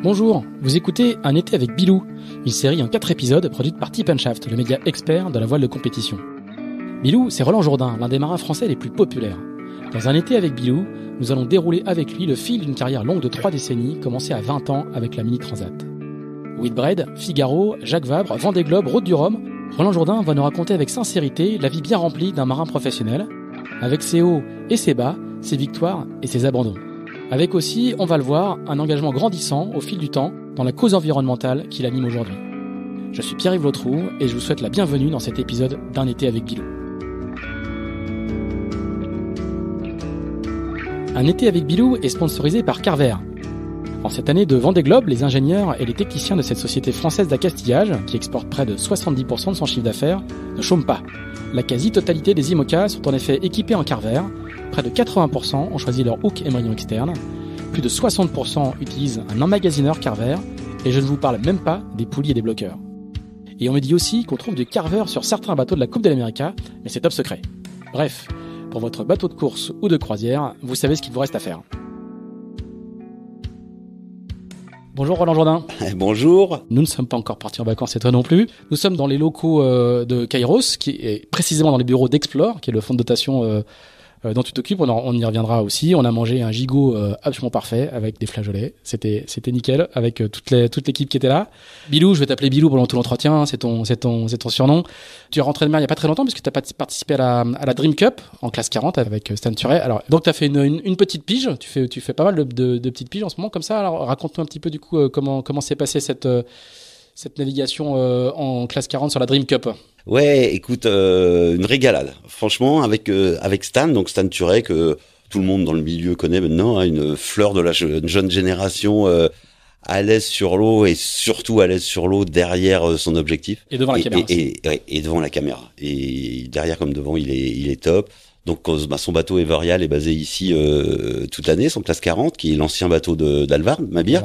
Bonjour, vous écoutez Un été avec Bilou, une série en 4 épisodes produite par Tip Shaft, le média expert de la voile de compétition. Bilou, c'est Roland Jourdain, l'un des marins français les plus populaires. Dans Un été avec Bilou, nous allons dérouler avec lui le fil d'une carrière longue de 3 décennies, commencée à 20 ans avec la Mini Transat. Whitbread, Figaro, Jacques Vabre, Vendée Globe, Route du Rhum, Roland Jourdain va nous raconter avec sincérité la vie bien remplie d'un marin professionnel, avec ses hauts et ses bas, ses victoires et ses abandons. Avec aussi, on va le voir, un engagement grandissant au fil du temps dans la cause environnementale qui l'anime aujourd'hui. Je suis Pierre-Yves Lautroux et je vous souhaite la bienvenue dans cet épisode d'Un été avec Bilou. Un été avec Bilou est sponsorisé par Carver. En cette année de Vendée Globe, les ingénieurs et les techniciens de cette société française d'accastillage, qui exporte près de 70% de son chiffre d'affaires, ne chôment pas. La quasi-totalité des IMOCA sont en effet équipés en Carver, Près de 80% ont choisi leur hook et moyen externe. Plus de 60% utilisent un emmagasineur carver. Et je ne vous parle même pas des poulies et des bloqueurs. Et on me dit aussi qu'on trouve du carver sur certains bateaux de la Coupe de l'Amérique, mais c'est top secret. Bref, pour votre bateau de course ou de croisière, vous savez ce qu'il vous reste à faire. Bonjour Roland Jourdain. Bonjour. Nous ne sommes pas encore partis en vacances et toi non plus. Nous sommes dans les locaux euh, de Kairos, qui est précisément dans les bureaux d'Explore, qui est le fonds de dotation euh, euh, dans t'occupes on, on, y reviendra aussi. On a mangé un gigot euh, absolument parfait avec des flageolets. C'était c'était nickel avec euh, toute l'équipe qui était là. Bilou, je vais t'appeler Bilou pendant tout l'entretien. c'est ton c'est ton c'est ton surnom. Tu es rentré de mer il n'y a pas très longtemps puisque tu as participé à la, à la, Dream Cup en classe 40 avec Stan Turet. Alors donc tu as fait une, petite pige. Tu fais tu fais pas mal de, de, petites piges en ce moment comme ça. Alors raconte-nous un petit peu du coup comment comment s'est passée cette cette navigation euh, en classe 40 sur la Dream Cup Ouais, écoute, euh, une régalade. Franchement, avec euh, avec Stan, donc Stan Turek, que tout le monde dans le milieu connaît maintenant, hein, une fleur de la jeune génération à l'aise sur l'eau et surtout à l'aise sur l'eau derrière son objectif. Et devant la caméra. Et, et, devant la caméra. Et derrière comme devant, il est, il est top. Donc bah, son bateau Everial est basé ici toute l'année, son classe 40, qui est l'ancien bateau d'Alvar, Mabir.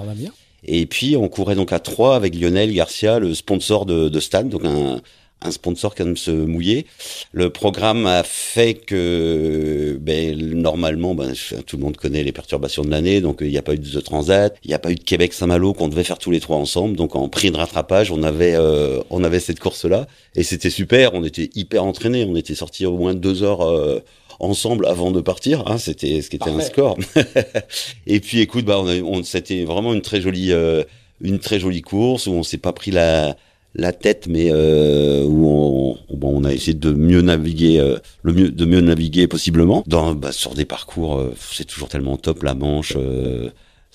Et puis, on courait donc à trois avec Lionel Garcia, le sponsor de, de Stan, donc un, un sponsor qui aime se mouiller. Le programme a fait que, ben, normalement, ben, tout le monde connaît les perturbations de l'année, donc euh, il n'y a pas eu de Transat, il n'y a pas eu de Québec-Saint-Malo qu'on devait faire tous les trois ensemble. Donc en prix de rattrapage, on avait, euh, on avait cette course-là et c'était super. On était hyper entraînés, on était sortis au moins deux heures. Euh, ensemble avant de partir. Hein, c'était ce qui était un score. et puis écoute, bah, on, c'était vraiment une très jolie, euh, une très jolie course où on s'est pas pris la tête, mais euh, où on, a essayé de mieux naviguer, euh, de mieux naviguer possiblement dans bah, sur des parcours. c'est toujours tellement top la Manche.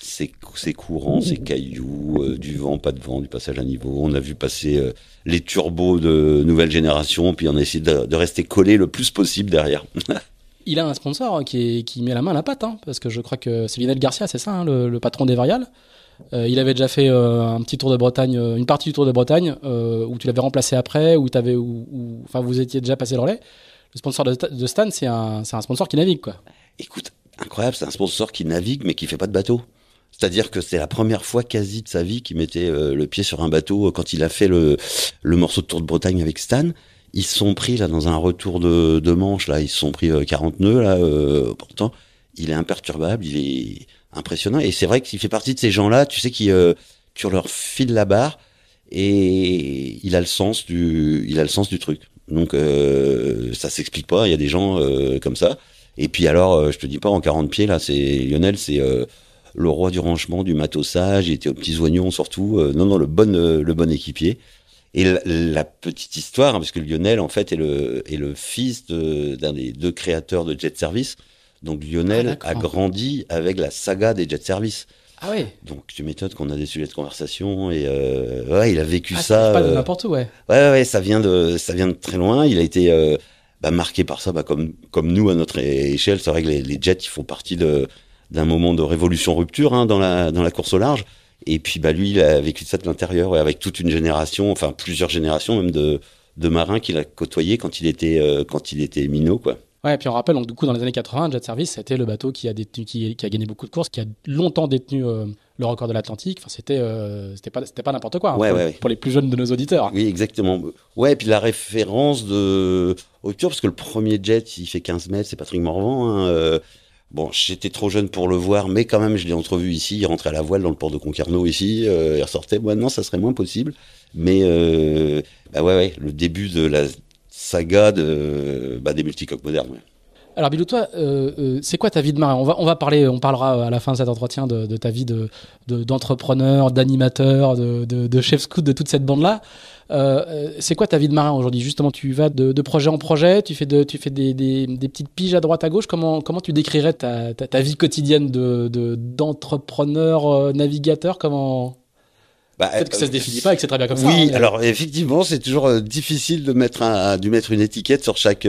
C'est courant, c'est cailloux, du vent, pas de vent, du passage à niveau. On a vu passer les turbos de nouvelle génération, puis on a essayé de, de rester collé le plus possible derrière. il a un sponsor qui, qui met la main à la patte, hein, parce que je crois que c'est Lionel Garcia, c'est ça, hein, le, patron des Varial. Euh, il avait déjà fait euh, un petit tour de Bretagne, euh, une partie du tour de Bretagne, où tu l'avais remplacé après, où, avais, enfin, vous étiez déjà passé le relais. Le sponsor de, Stan, c'est un, sponsor qui navigue, quoi. Écoute, incroyable, c'est un sponsor qui navigue, mais qui fait pas de bateau. C'est-à-dire que c'est la première fois quasi de sa vie qu'il mettait le pied sur un bateau quand il a fait le, le morceau de Tour de Bretagne avec Stan ils se sont pris là dans un retour de, manche là, ils se sont pris 40 euh, nœuds là. Euh, pourtant, il est imperturbable, il est impressionnant et c'est vrai qu'il fait partie de ces gens là, tu sais qui euh, leur file la barre et il a le sens du il a le sens du truc. Donc ça euh, ça s'explique pas, il y a des gens comme ça. Et puis alors je te dis pas en 40 pieds là, c'est Lionel, c'est le roi du rangement, du matosage, il était aux petits oignons surtout. non non, le bon le bon équipier. Et la, petite histoire, hein, parce que Lionel, en fait, est le, fils d'un des deux créateurs de Jet Service. Donc Lionel ah, a grandi avec la saga des Jet Service. Ah oui. Donc tu m'étonnes qu'on a des sujets de conversation et euh, il a vécu ah, ça. Pas de euh, n'importe où, ouais. ouais. Ouais, ça vient de, ça vient de très loin. Il a été euh, bah, marqué par ça, bah, comme nous à notre échelle. C'est vrai que les, jets, ils font partie d'un moment de révolution rupture hein, dans la course au large. Et puis bah lui, il a vécu ça de l'intérieur, et avec toute une génération, enfin plusieurs générations même de, de marins qu'il a côtoyé quand il était euh, quand il était minot, quoi. Ouais, et puis on rappelle, donc, du coup, dans les années 80, Jet Service, c'était le bateau qui a, détenu, qui, a gagné beaucoup de courses, qui a longtemps détenu euh, le record de l'Atlantique. Enfin, c'était, euh, c'était pas, c'était pas n'importe quoi. Hein, ouais, pour, les plus jeunes de nos auditeurs. Oui, exactement. Ouais, et puis la référence de. Autour, parce que le premier jet, il fait 15 mètres, c'est Patrick Morvan. Hein, Bon, j'étais trop jeune pour le voir, mais quand même, je l'ai entrevu ici. Il rentrait à la voile dans le port de Concarneau ici. Euh, il ressortait. Moi, non, ça serait moins possible. Mais euh, bah ouais, le début de la saga bah, des multicoques modernes. Alors Bilou, toi, euh, c'est quoi ta vie de marin on va, on va parler, on parlera à la fin de cet entretien de, ta vie d'entrepreneur, de, d'animateur, de, chef scout, de toute cette bande-là. Euh, euh, c'est quoi ta vie de marin aujourd'hui Justement, tu vas de, projet en projet, tu fais, de, tu fais des, petites piges à droite à gauche. Comment, tu décrirais ta, vie quotidienne d'entrepreneur, de, euh, navigateur Comment bah, Peut-être que ça se définit pas et très bien comme oui, ça. Oui, hein, alors effectivement, c'est toujours difficile de mettre, mettre une étiquette sur chaque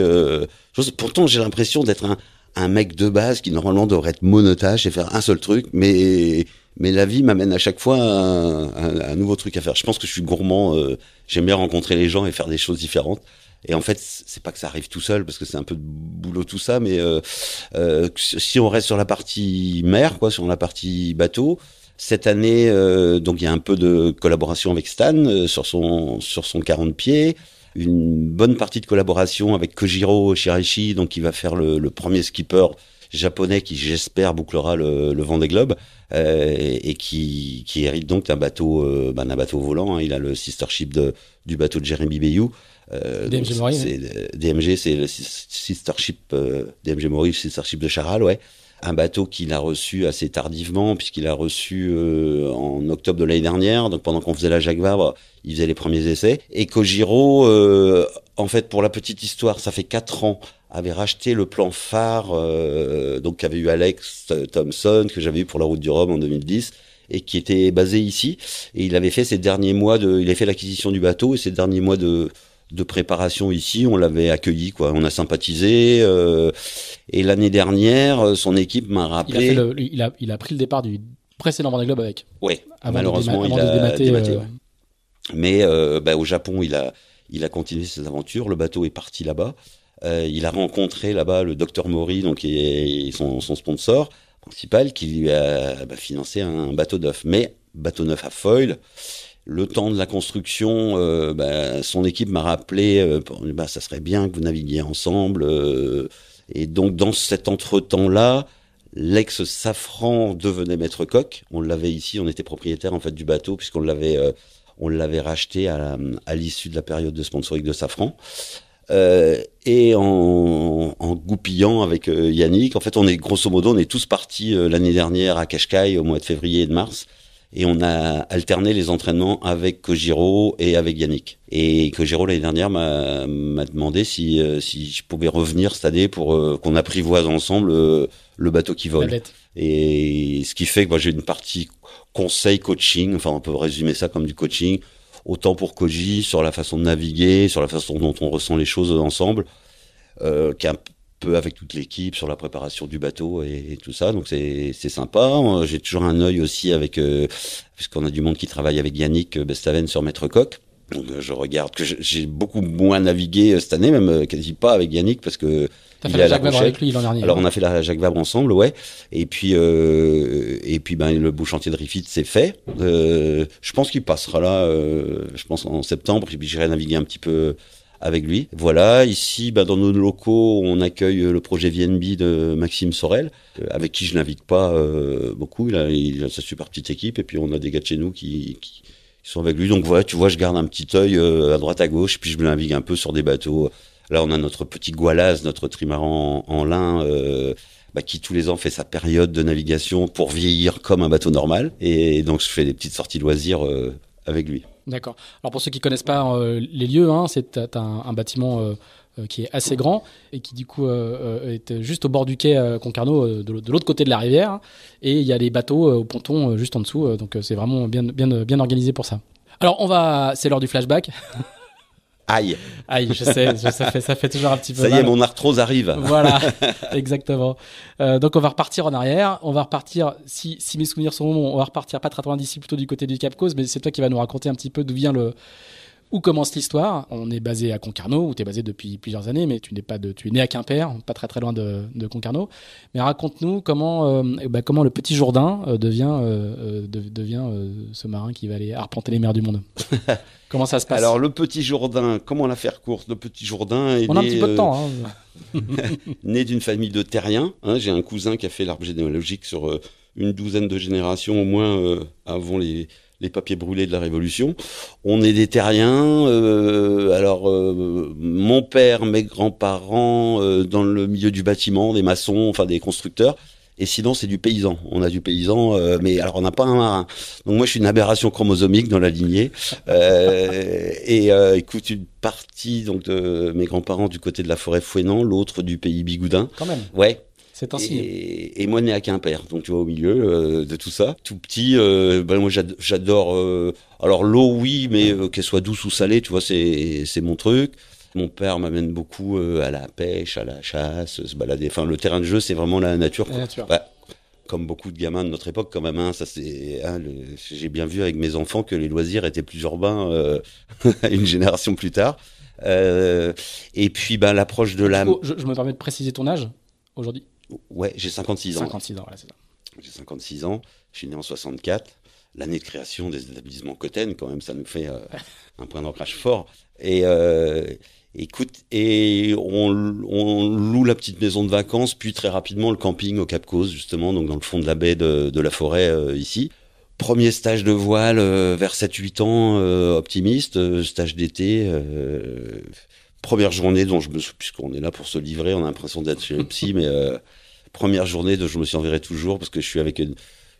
chose. Pourtant, j'ai l'impression d'être un, un mec de base qui normalement devrait être monotache et faire un seul truc, mais mais la vie m'amène à chaque fois un, un, nouveau truc à faire. Je pense que je suis gourmand, euh, j'aime bien rencontrer les gens et faire des choses différentes. Et en fait, c'est pas que ça arrive tout seul parce que c'est un peu de boulot tout ça, mais euh, euh, si on reste sur la partie mer, quoi, sur la partie bateau, cette année, donc il y a un peu de collaboration avec Stan sur son sur son 40 pieds une bonne partie de collaboration avec Kojiro Shiraishi, donc qui va faire le premier skipper japonais qui, j'espère, bouclera le, vent des globes euh, et, qui, qui, hérite donc d'un bateau, euh, bah, bateau volant. Hein. Il a le sister ship du bateau de Jeremy Bayou. Euh, DMG Maurice, hein. DMG, c'est le sister ship, DMG sister ship de Charal, ouais un bateau qu'il a reçu assez tardivement, puisqu'il a reçu euh, en octobre de l'année dernière, donc pendant qu'on faisait la Jacques Vabre, il faisait les premiers essais. Et Kojiro, euh, en fait, pour la petite histoire, ça fait quatre ans, avait racheté le plan phare, euh, donc qu'avait eu Alex Thompson, que j'avais eu pour la route du Rhum en 2010 et qui était basé ici. Et il avait fait ces derniers mois de, il a fait l'acquisition du bateau et ses derniers mois de, de préparation ici, on l'avait accueilli, quoi. On a sympathisé. Euh, et l'année dernière, euh, son équipe m'a rappelé. Il a, pris le départ du précédent Vendée Globe avec. Oui, malheureusement, il a dématé, Mais au Japon, il a, continué ses aventures. Le bateau est parti là-bas. Euh, il a rencontré là-bas le docteur Mori, donc son, sponsor principal, qui lui a bah, financé un bateau neuf. Mais bateau neuf à foil le temps de la construction, euh, bah, son équipe m'a rappelé, euh, bah, ça serait bien que vous naviguiez ensemble. Euh, et donc dans cet entretemps-là, l'ex Safran devenait maître coq. On l'avait ici, on était propriétaire en fait du bateau puisqu'on l'avait, on l'avait racheté à, l'issue de la période de sponsoring de Safran. et en, goupillant avec Yannick, en fait, on est grosso modo, on est tous partis l'année dernière à Cascais au mois de février et de mars. Et on a alterné les entraînements avec Kojiro et avec Yannick. Et Kojiro, l'année dernière, m'a demandé si, euh, si je pouvais revenir cette année pour euh, qu'on apprivoise ensemble euh, le bateau qui vole. Et ce qui fait que moi, bah, j'ai une partie conseil coaching, enfin, on peut résumer ça comme du coaching, autant pour Koji sur la façon de naviguer, sur la façon dont on ressent les choses ensemble, euh, peu avec toute l'équipe sur la préparation du bateau et, tout ça. Donc c'est sympa. Euh, j'ai toujours un œil aussi avec parce euh, puisqu'on a du monde qui travaille avec Yannick euh, Bestaven sur Maître Coq. Donc je regarde que j'ai beaucoup moins navigué cette année, même quasi pas avec Yannick parce que T'as fait la Jacques Vabre avec lui l'an dernier. Alors hein. on a fait la Jacques Vabre ensemble, ouais. Et puis et puis ben le beau chantier de Refit c'est fait. je pense qu'il passera là. je pense en septembre. J'irai naviguer un petit peu avec lui. Voilà, ici, bah, dans nos locaux, on accueille le projet VNB de Maxime Sorel, euh, avec qui je n'invite pas euh, beaucoup. Il a, a, sa super petite équipe, et puis on a des gars de chez nous qui, sont avec lui. Donc voilà, tu vois, je garde un petit œil euh, à droite à gauche, puis je me navigue un peu sur des bateaux. Là, on a notre petit Gualaz, notre trimaran en, lin. Bah, qui tous les ans fait sa période de navigation pour vieillir comme un bateau normal. Et donc je fais des petites sorties de loisirs avec lui. D'accord. Alors pour ceux qui ne connaissent pas euh, les lieux, hein, c'est un, bâtiment euh, euh, qui est assez grand et qui du coup est juste au bord du quai Concarneau, de l'autre côté de la rivière. Et il y a les bateaux au ponton juste en dessous, donc c'est vraiment bien, bien organisé pour ça. Alors on va, c'est l'heure du flashback. Aïe. Aïe, je sais, ça, fait, ça fait toujours un petit peu. Ça y est, mon arthrose arrive. Voilà, exactement. Euh, donc on va repartir en arrière. On va repartir, si, mes souvenirs sont bons, on va repartir pas très loin plutôt du côté du Cap Cause, mais c'est toi qui vas nous raconter un petit peu d'où vient le, où commence l'histoire On est basé à Concarneau, où tu es basé depuis plusieurs années, mais tu n'es pas de, tu es né à Quimper, pas très très loin de, Concarneau. Mais raconte-nous comment, euh, bah, comment le petit Jourdain euh, devient, euh, devient ce marin qui va aller arpenter les mers du monde. comment ça se passe Alors le petit Jourdain, comment la faire courte Le petit Jourdain est On né, un petit peu de temps. Hein. né d'une famille de terriens. Hein. J'ai un cousin qui a fait l'arbre généalogique sur une douzaine de générations au moins avant les les papiers brûlés de la Révolution. On est des terriens. Euh, alors, euh, mon père, mes grands-parents, euh, dans le milieu du bâtiment, des maçons, enfin des constructeurs. Et sinon, c'est du paysan. On a du paysan, mais alors on n'a pas un marin. Donc moi, je suis une aberration chromosomique dans la lignée. et écoute, une partie donc de mes grands-parents du côté de la forêt Fouénan, l'autre du pays Bigoudin. Quand même. Ouais. C'est Et, et, moi, né à Quimper. Donc, tu vois, au milieu euh, de tout ça. Tout petit, euh, ben, moi, j'adore. Euh, alors, l'eau, oui, mais qu'elle soit douce ou salée, tu vois, c'est mon truc. Mon père m'amène beaucoup à la pêche, à la chasse, se balader. Enfin, le terrain de jeu, c'est vraiment la nature. comme beaucoup de gamins de notre époque, quand même, hein, ça c'est, hein, j'ai bien vu avec mes enfants que les loisirs étaient plus urbains une génération plus tard. et puis, ben, l'approche de l'âme. je me permets de préciser ton âge aujourd'hui Ouais, j'ai 56 ans. 56 ans, voilà, c'est ça. J'ai 56 ans, je suis né en 64. L'année de création des établissements Cotten, quand même, ça nous fait euh, un point d'ancrage fort. Et euh, écoute, et on, loue la petite maison de vacances, puis très rapidement le camping au Cap Cause, justement, donc dans le fond de la baie de, la forêt euh, ici. Premier stage de voile vers 7-8 ans, optimiste, stage d'été première journée dont je me souviens, puisqu'on est là pour se livrer, on a l'impression d'être chez le psy, mais première journée de je me suis enverré toujours parce que je suis avec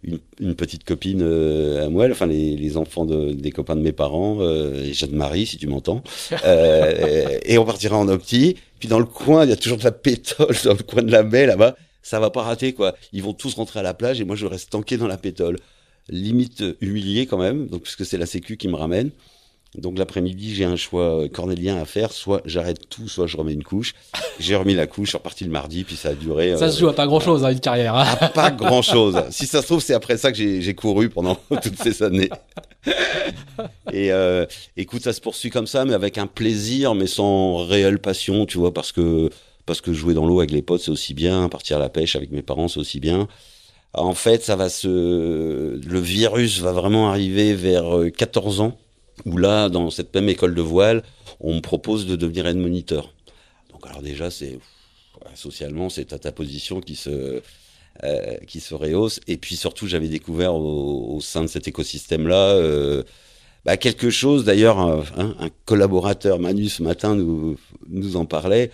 une, petite copine euh, à moi, enfin les, enfants des copains de mes parents, euh, Jeanne-Marie si tu m'entends, euh, et, on partira en opti. Puis dans le coin, il y a toujours de la pétole dans le coin de la baie là-bas, ça va pas rater quoi. Ils vont tous rentrer à la plage et moi je reste tanké dans la pétole, limite euh, humilié quand même, donc puisque c'est la sécu qui me ramène. Donc l'après-midi, j'ai un choix euh, cornélien à faire. Soit j'arrête tout, soit je remets une couche. J'ai remis la couche, je suis reparti le mardi, puis ça a duré. Ça se joue pas euh, grand-chose, hein, une carrière. Hein. pas grand-chose. si ça se trouve, c'est après ça que j'ai couru pendant toutes ces années. Et euh, écoute, ça se poursuit comme ça, mais avec un plaisir, mais sans réelle passion, tu vois, parce que parce que jouer dans l'eau avec les potes, c'est aussi bien. Partir à la pêche avec mes parents, c'est aussi bien en fait, ça va se, le virus va vraiment arriver vers 14 ans où là, dans cette même école de voile, on me propose de devenir aide moniteur. Donc alors déjà, c'est socialement, c'est à ta position qui se, euh, qui se rehausse. Et puis surtout, j'avais découvert au, sein de cet écosystème-là euh, bah, quelque chose, d'ailleurs, un collaborateur, Manu, ce matin, nous, nous en parlait.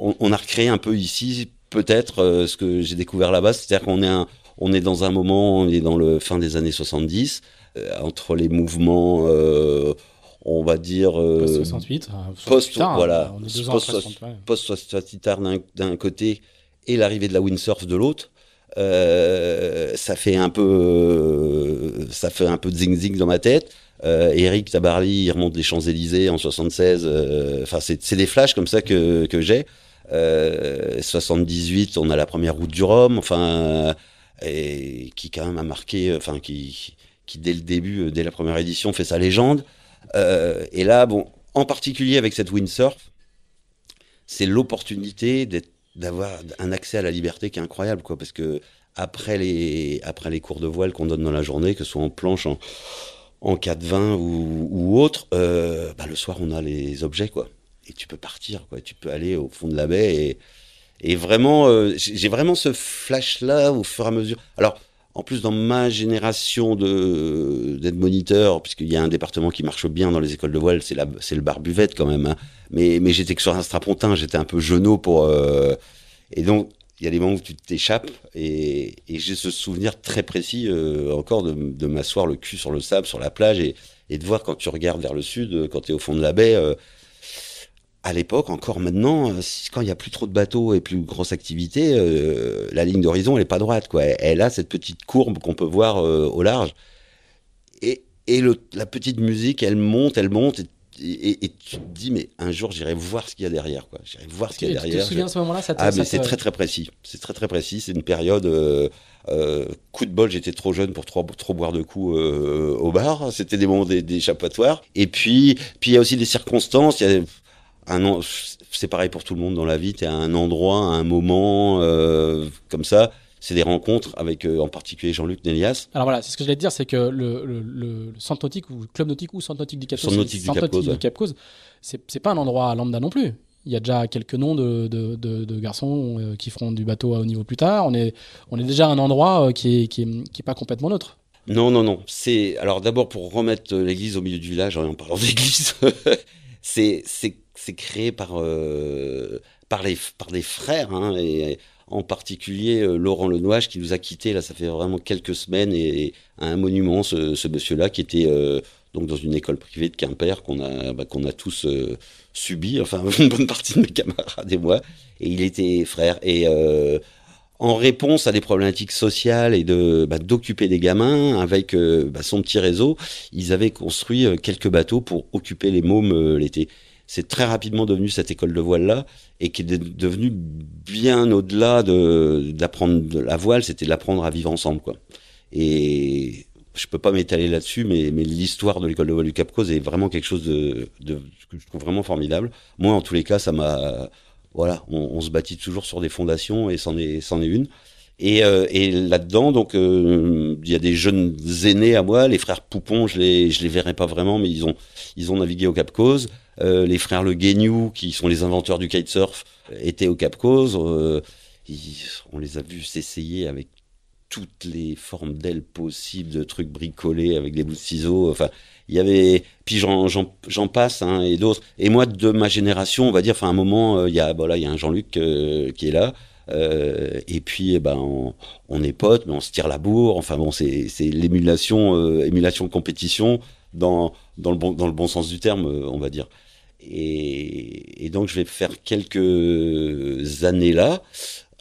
On, a recréé un peu ici, peut-être, euh, ce que j'ai découvert là-bas, c'est-à-dire qu'on est, on est dans un moment, on est dans le fin des années 70, euh, entre les mouvements, euh, on va dire. Euh, hein, post 68, post, post, post 68 d'un côté et l'arrivée de la windsurf de l'autre. ça fait un peu, ça fait un peu de zing zing dans ma tête. Eric Tabarly, il remonte les Champs Élysées en 76. Enfin, c'est des flashs comme ça que, que j'ai. 78, on a la première route du Rhum. Enfin, et qui quand même a marqué, enfin qui qui dès le début, euh, dès la première édition, fait sa légende. Euh, et là, bon, en particulier avec cette windsurf, c'est l'opportunité d'avoir un accès à la liberté qui est incroyable, quoi, parce que après les, après les cours de voile qu'on donne dans la journée, que ce soit en planche, en, en 4-20 ou, autre, euh, bah, le soir, on a les objets, quoi. Et tu peux partir, quoi. Tu peux aller au fond de la baie et, vraiment, j'ai vraiment ce flash-là au fur et à mesure. Alors, en plus, dans ma génération de d'être moniteur, puisqu'il y a un département qui marche bien dans les écoles de voile, c'est c'est le bar buvette quand même. Hein. Mais j'étais que sur un strapontin, j'étais un peu jeunot pour euh, et donc il y a des moments où tu t'échappes et, j'ai ce souvenir très précis euh, encore de, m'asseoir le cul sur le sable sur la plage et, de voir quand tu regardes vers le sud, euh, quand tu es au fond de la baie, à l'époque, encore maintenant, euh, quand il n'y a plus trop de bateaux et plus grosse activité, euh, la ligne d'horizon, elle n'est pas droite. Quoi. Elle a cette petite courbe qu'on peut voir euh, au large. Et, et la petite musique, elle monte, elle monte. Et, tu te dis, mais un jour, j'irai voir ce qu'il y a derrière. Quoi. J'irai voir ce qu'il y a derrière. Tu te souviens à ce moment-là ça te, Ah, c'est très, très précis. C'est très, très précis. C'est une période. coup de bol, j'étais trop jeune pour trop, trop boire de coups au bar. C'était des moments d'échappatoire. et puis, puis il y a aussi des circonstances. Y a, c'est pareil pour tout le monde dans la vie, tu es à un endroit, à un moment euh, comme ça, c'est des rencontres avec euh, en particulier Jean-Luc Nélias. Alors voilà, c'est ce que je voulais te dire, c'est que le, le, centre nautique ou club nautique ou centre nautique du Cap Cause, c'est pas un endroit lambda non plus. Il y a déjà quelques noms de, garçons euh, qui feront du bateau à haut niveau plus tard. On est, on est déjà à un endroit qui est, qui, pas complètement neutre. Non, non, non. C'est alors d'abord pour remettre l'église au milieu du village en parlant d'église. c'est créé par, euh, par, les, par des frères, hein, et en particulier euh, Laurent Lenouage qui nous a quittés, là, ça fait vraiment quelques semaines, et, un monument, ce, monsieur-là qui était euh, donc dans une école privée de Quimper qu'on a, bah, qu'on a tous subi, enfin une bonne partie de mes camarades et moi. Et il était frère. Et en réponse à des problématiques sociales et de bah, d'occuper des gamins avec euh, bah, son petit réseau, ils avaient construit euh, quelques bateaux pour occuper les mômes euh, l'été. C'est très rapidement devenu cette école de voile là et qui est devenue bien au-delà de d'apprendre de la voile, c'était d'apprendre à vivre ensemble quoi. Et je peux pas m'étaler là-dessus, mais, mais l'histoire de l'école de voile du Cap Cause est vraiment quelque chose de, de que je trouve vraiment formidable. Moi, en tous les cas, ça m'a voilà, on, se bâtit toujours sur des fondations et c'en est, est une. Et, euh, et là-dedans, donc, euh, il y a des jeunes aînés à moi, les frères Poupon, je les, je les verrai pas vraiment, mais ils ont, ils ont navigué au Cap Cause. Euh, les frères Le Guéniou, qui sont les inventeurs du kitesurf, étaient au Cap Cause. on les a vus s'essayer avec toutes les formes d'ailes possibles, de trucs bricolés avec des bouts de ciseaux. Enfin, il y avait. Puis j'en passe hein, et d'autres. Et moi, de ma génération, on va dire, enfin, à un moment, euh, il y a, voilà, il y a un Jean-Luc euh, qui est là. Euh, et puis, eh ben, on, on, est potes, mais on se tire la bourre. Enfin bon, c'est l'émulation, émulation compétition dans, dans, le bon, dans le bon sens du terme, on va dire. Et, et donc, je vais faire quelques années là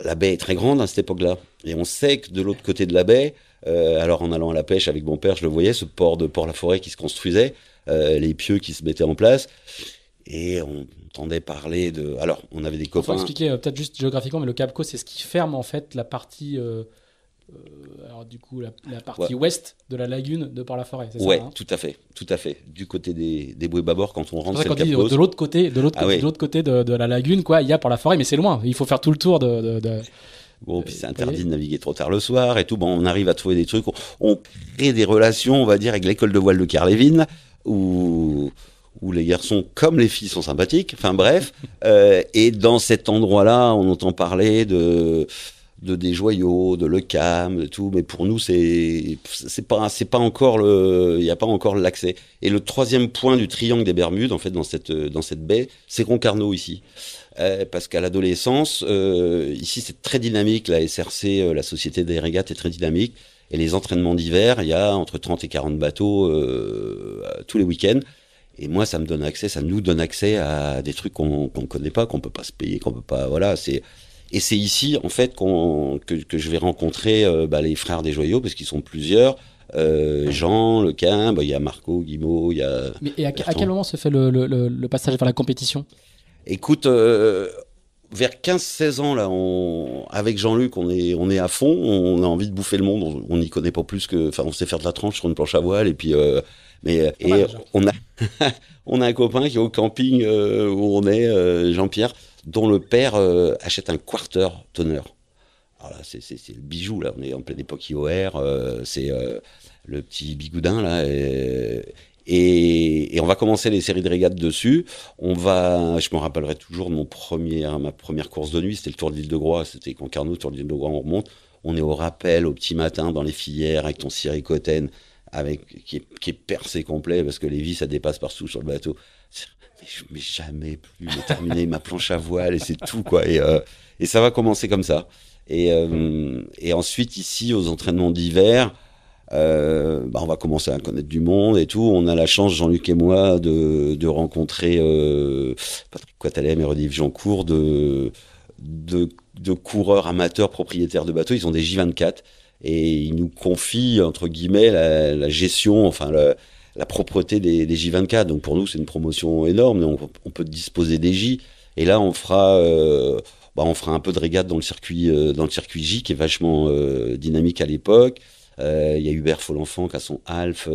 la baie est très grande à hein, cette époque-là. Et on sait que de l'autre côté de la baie, euh, alors en allant à la pêche avec mon père, je le voyais, ce port de Port-la-Forêt qui se construisait, euh, les pieux qui se mettaient en place. Et on entendait parler de. Alors, on avait des copains. Pour expliquer euh, peut-être juste géographiquement, mais le Capco, c'est ce qui ferme en fait la partie euh, alors du coup la, partie ouest de la lagune de par la forêt. c'est ça, hein tout à fait, tout à fait. Du côté des, des babord quand on rentre. C'est de l'autre côté, de l'autre côté, de, la lagune, quoi, il y a par la forêt, mais c'est loin. Il faut faire tout le tour de. bon, puis euh, c'est interdit de naviguer trop tard le soir et tout. Bon, on arrive à trouver des trucs. On, crée des relations, on va dire, avec l'école de voile de Carlevin, où où les garçons comme les filles sont sympathiques. Enfin bref, euh, et dans cet endroit-là, on entend parler de de des joyaux, de le cam, de tout, mais pour nous c'est c'est pas c'est pas encore le il n'y a pas encore l'accès. Et le troisième point du triangle des Bermudes en fait dans cette dans cette baie, c'est Concarneau ici. Euh, parce qu'à l'adolescence, euh, ici c'est très dynamique, la SRC, euh, la Société des Régates est très dynamique, et les entraînements d'hiver, il y a entre 30 et 40 bateaux tous les week-ends. Et moi, ça me donne accès, ça nous donne accès à des trucs qu'on ne connaît pas, qu'on peut pas se payer, qu'on peut pas. Voilà, c'est et c'est ici, en fait, que, je vais rencontrer euh, bah, les frères des Joyaux, parce qu'ils sont plusieurs. Euh, Jean, Lequin, bah, il y a Marco, Guimau, il y a. Mais, et à, quel moment se fait le, passage vers la compétition Écoute, euh, vers 15-16 ans, là, avec Jean-Luc, on est, on est à fond, on a envie de bouffer le monde, on n'y connaît pas plus que. Enfin, on sait faire de la tranche sur une planche à voile, et puis. mais on, a on a un copain qui est au camping où on est, Jean-Pierre dont le père euh, achète un quarter tonneur. Alors là, c'est, le bijou, là, on est en pleine époque IOR, euh, c'est euh, le petit bigoudin, là. Et, on va commencer les séries de régates dessus. On va, je me rappellerai toujours de mon premier, hein, ma première course de nuit, c'était le Tour de l'île de Groix, c'était Concarneau, Tour de l'île de Groix, on remonte. On est au rappel au petit matin dans les filières avec ton Cyril avec, qui, est, qui est percé complet parce que les vis, ça dépasse partout sur le bateau je ne jamais plus terminer ma planche à voile et c'est tout, quoi. Et, euh, et, ça va commencer comme ça. Et, euh, et ensuite, ici, aux entraînements d'hiver, euh, bah, on va commencer à connaître du monde et tout. On a la chance, Jean-Luc et moi, de, de rencontrer Patrick Quatalem et Rodolphe Jeancourt, de, de, de coureurs amateurs propriétaires de bateaux. Ils ont des J24 et ils nous confient, entre guillemets, la, gestion, enfin, la propreté des, J24. Donc pour nous, c'est une promotion énorme. On, peut disposer des J. Et là, on fera, euh, bah, on fera un peu de régate dans le circuit, euh, dans le circuit J qui est vachement euh, dynamique à l'époque. Il y a Hubert Follenfant qui a son Alf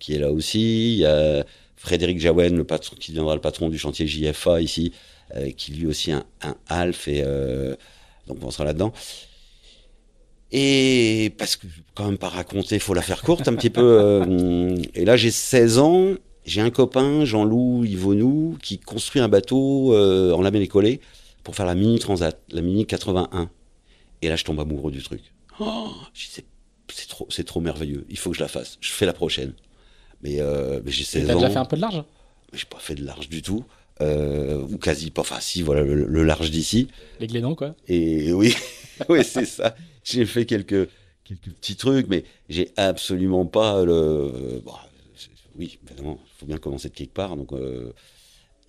qui est là aussi. Il y a Frédéric Jaouen, le patron, qui deviendra le patron du chantier JFA ici, qui lui aussi a un, un Alf et donc on sera là-dedans. Et parce que quand même pas raconter, faut la faire courte un petit peu. Euh, et là j'ai 16 ans, j'ai un copain, Jean-Loup Yvonou, qui construit un bateau euh, en lamellé collé pour faire la Mini Transat, la Mini 81. Et là je tombe amoureux du truc. Oh, c'est trop, c'est trop merveilleux. Il faut que je la fasse. Je fais la prochaine. Mais, euh, mais j'ai 16 as ans. T'as déjà fait un peu de large J'ai pas fait de large du tout. ou quasi pas. Enfin, si, voilà, le, large d'ici. Les glénons, quoi. Et oui, oui, c'est ça. J'ai fait quelques, quelques petits trucs, mais j'ai absolument pas le. Bah, oui, évidemment, il faut bien commencer de quelque part. Donc, euh,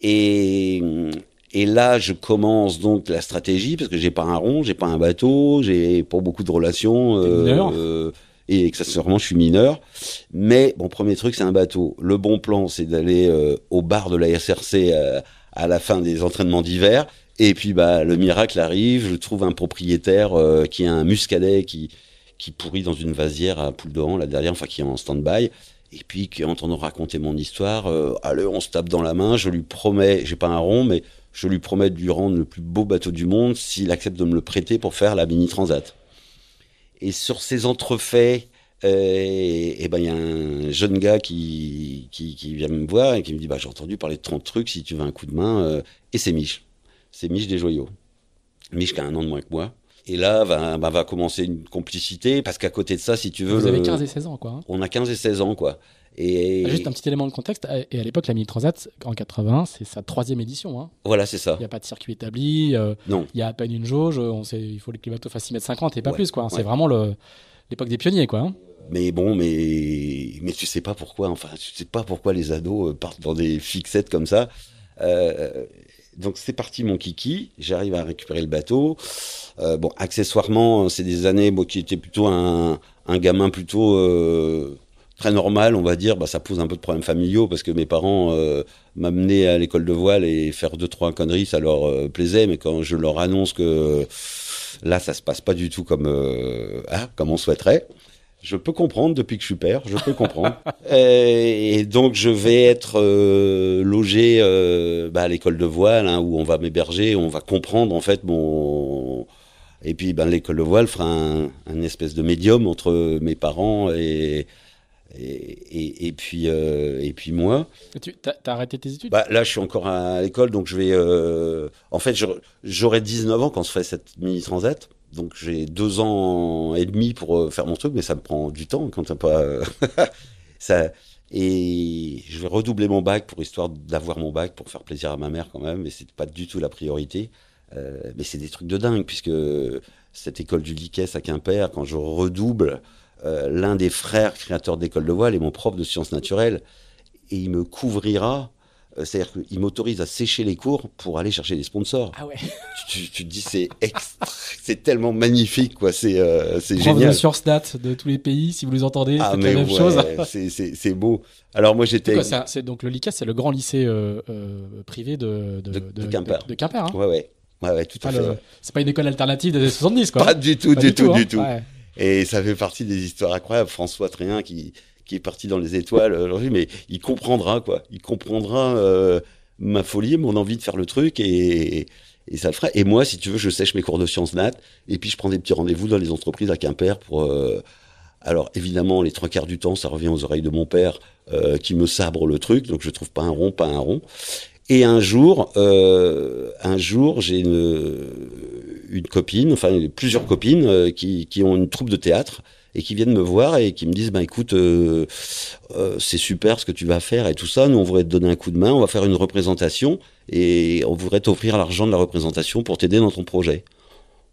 et, là, je commence donc la stratégie parce que j'ai pas un rond, j'ai pas un bateau, j'ai pas beaucoup de relations. Euh, mineur. Euh, et accessoirement, je suis mineur. Mais mon premier truc, c'est un bateau. Le bon plan, c'est d'aller au bar de la SRC à la fin des entraînements d'hiver et puis bah le miracle arrive, je trouve un propriétaire euh, qui a un muscadet qui qui pourrit dans une vasière à de la la dernière enfin qui est en stand-by. Et puis, qui, en entendant raconter mon histoire, euh, allez, on se tape dans la main, je lui promets, j'ai pas un rond, mais je lui promets de lui rendre le plus beau bateau du monde s'il accepte de me le prêter pour faire la mini transat. Et sur ces entrefaits, et euh, eh, eh ben il y a un jeune gars qui, qui, vient me voir et qui me dit bah j'ai entendu parler de 30 trucs si tu veux un coup de main et c'est Mich c'est Mich des Joyaux. Mich qui a un an de moins que moi. Et là, va, bah, va commencer une complicité, parce qu'à côté de ça, si tu veux. Vous avez 15 et 16 ans, quoi. Hein. On a 15 et 16 ans, quoi. Et... Bah, juste un petit élément de contexte. Et à l'époque, la Mini Transat, en 80, c'est sa troisième édition. Hein. Voilà, c'est ça. Il n'y a pas de circuit établi. Euh, non. Il y a à peine une jauge. On sait, il faut que les climato fassent 6m50 et pas plus, quoi. Hein. C'est vraiment l'époque des pionniers, quoi. Mais bon, mais, mais tu sais pas pourquoi. Enfin, tu sais pas pourquoi les ados euh, partent dans des fixettes comme ça. Euh, donc c'est parti mon kiki, j'arrive à récupérer le bateau. Euh, bon, accessoirement, euh, c'est des années qui était plutôt un, gamin plutôt euh, très normal, on va dire. Bah, ça pose un peu de problèmes familiaux parce que mes parents m'amenaient à l'école de voile et faire deux trois conneries, ça leur plaisait. Mais quand je leur annonce que là, ça se passe pas du tout comme hein, comme on souhaiterait, je peux comprendre depuis que je suis père, je peux comprendre. Euh, et, donc je vais être euh, logé euh, bah, à l'école de voile hein, où on va m'héberger, on va comprendre en fait mon et puis ben l'école de voile fera un, espèce de médium entre mes parents et et, puis et puis moi. Tu as, arrêté tes études bah, Là, je suis encore à l'école, donc je vais. en fait, j'aurai 19 ans quand se fait cette mini transat. Donc j'ai deux ans et demi pour euh, faire mon truc, mais ça me prend du temps quand t'as pas euh, ça. Et je vais redoubler mon bac pour histoire d'avoir mon bac pour faire plaisir à ma mère quand même, mais n'est pas du tout la priorité. Euh, mais c'est des trucs de dingue puisque cette école du Liquès à Quimper, quand je redouble, l'un des frères créateurs d'école de voile est mon prof de sciences naturelles et il me couvrira euh, c'est-à-dire qu'il m'autorise à sécher les cours pour aller chercher des sponsors. Ah ouais. Tu, te dis, c'est c'est tellement magnifique, quoi. C'est euh, génial. sur stat de tous les pays, si vous les entendez, ah, c'est la même ouais, chose. c'est beau. Alors moi j'étais. C'est donc le LICA, c'est le grand lycée euh, euh, privé de, de, Quimper. De, Quimper hein. ouais, tout à fait. C'est pas une école alternative des années 70, quoi. Pas du tout, du, tout, hein. du tout. Et ça fait partie des histoires incroyables. François Tréhin qui, qui est parti dans les étoiles euh, aujourd'hui, mais il comprendra quoi. Il comprendra euh, ma folie, mon envie de faire le truc et, ça le fera. Et moi, si tu veux, je sèche mes cours de sciences nat et puis je prends des petits rendez-vous dans les entreprises à Quimper pour. Euh, alors évidemment, les trois quarts du temps, ça revient aux oreilles de mon père qui me sabre le truc, donc je trouve pas un rond, pas un rond. Et un jour, un jour, j'ai une, une, copine, enfin plusieurs copines qui ont une troupe de théâtre et qui viennent me voir et qui me disent, ben, écoute, euh, euh, c'est super ce que tu vas faire et tout ça, nous on voudrait te donner un coup de main, on va faire une représentation et on voudrait t'offrir l'argent de la représentation pour t'aider dans ton projet.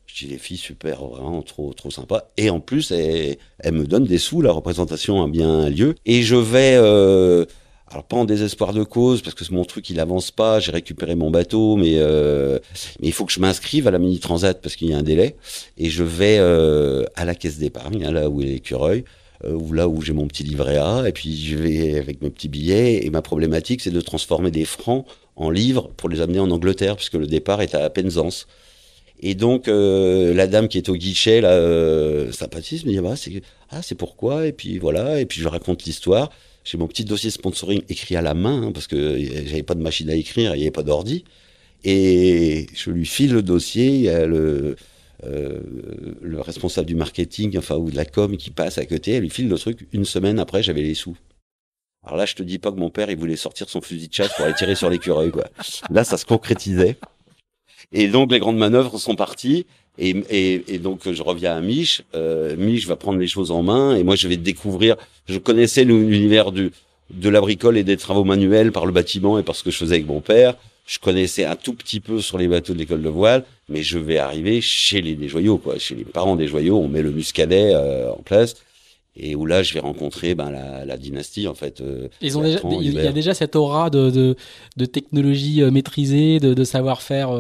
Je dis, les filles, super, vraiment trop, trop sympa. Et en plus, elles me donne des sous, la représentation a bien lieu. Et je vais... Euh, alors pas en désespoir de cause parce que mon truc il n'avance pas, j'ai récupéré mon bateau, euh, mais il faut que je m'inscrive à la mini transat parce qu'il y a un délai et je vais euh, à la caisse d'épargne, hein, là où est l'écureuil euh, ou là où j'ai mon petit livret A, et puis je vais avec mes petits billets, et ma problématique c'est de transformer des francs en livres pour les amener en Angleterre, puisque le départ est à Penzance. Et donc la dame qui est au guichet, là, euh, sympathise, me dit, bah, Ah c'est pourquoi, et puis voilà, et puis je raconte l'histoire j'ai mon petit dossier sponsoring écrit à la main, hein, parce que euh, j'avais pas de machine à écrire, il n'y avait pas d'ordi. Et je lui file le dossier, le, euh, le responsable du marketing, enfin, ou de la com qui passe à côté, elle lui file le truc. Une semaine après, j'avais les sous. Alors là, je te dis pas que mon père, il voulait sortir son fusil de chasse pour aller tirer sur l'écureuil, quoi. Là, ça se concrétisait. Et donc, les grandes manœuvres sont parties. Et, et, et, donc je reviens à Mich. Euh, Mich va prendre les choses en main et moi je vais découvrir. Je connaissais l'univers du de la bricole et des travaux manuels par le bâtiment et par ce que je faisais avec mon père. Je connaissais un tout petit peu sur les bateaux de l'école de voile, mais je vais arriver chez les des joyaux, quoi, chez les parents des joyaux. On met le muscadet euh, en place et où là je vais rencontrer ben, la, la dynastie en fait. Euh, Ils ont déjà, il y a déjà cette aura de, de, de technologie maîtrisée, de, de savoir-faire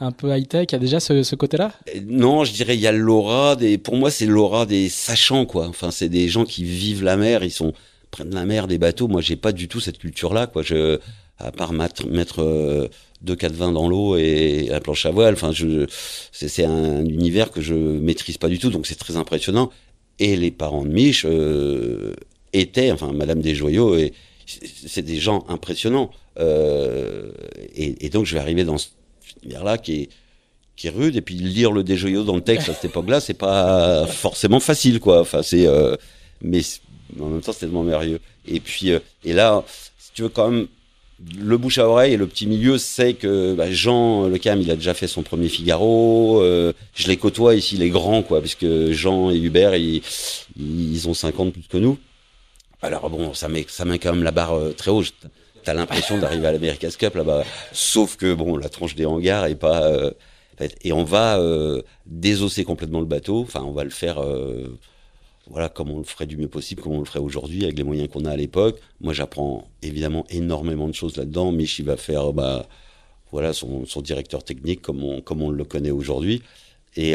un peu high-tech, il y a déjà ce, côté-là euh, Non, je dirais il y a l'aura des. Pour moi, c'est l'aura des sachants, quoi. Enfin, c'est des gens qui vivent la mer, ils sont prennent la mer, des bateaux. Moi, j'ai pas du tout cette culture-là, quoi. Je, à part mettre, euh, deux quatre vins dans l'eau et la planche à voile. Enfin, je, c'est, un univers que je maîtrise pas du tout, donc c'est très impressionnant. Et les parents de Mich euh, étaient, enfin, Madame des Joyaux et c'est des gens impressionnants. et, et, donc, je vais arriver dans ce là qui est, qui est rude. Et puis lire le déjoyau dans le texte à cette époque-là, c'est pas forcément facile, quoi. Enfin, c'est, euh, mais en même temps, c'est tellement merveilleux. Et puis, euh, et là, si tu veux quand même, le bouche à oreille et le petit milieu sait que bah, Jean Le Cam, il a déjà fait son premier Figaro. Euh, je les côtoie ici, les grands, quoi, parce Jean et Hubert, ils, ils ont 50 plus que nous. Alors bon, ça met, ça met quand même la barre très haute t'as l'impression d'arriver à l'America's Cup là-bas. Sauf que bon, la tranche des hangars est pas euh, et on va euh, désosser complètement le bateau. Enfin, on va le faire. Euh, voilà, comme on le ferait du mieux possible, comme on le ferait aujourd'hui, avec les moyens qu'on a à l'époque. Moi, j'apprends évidemment énormément de choses là-dedans. Michi va faire bah, voilà, son, directeur technique, comme on, comme on le connaît aujourd'hui. Et,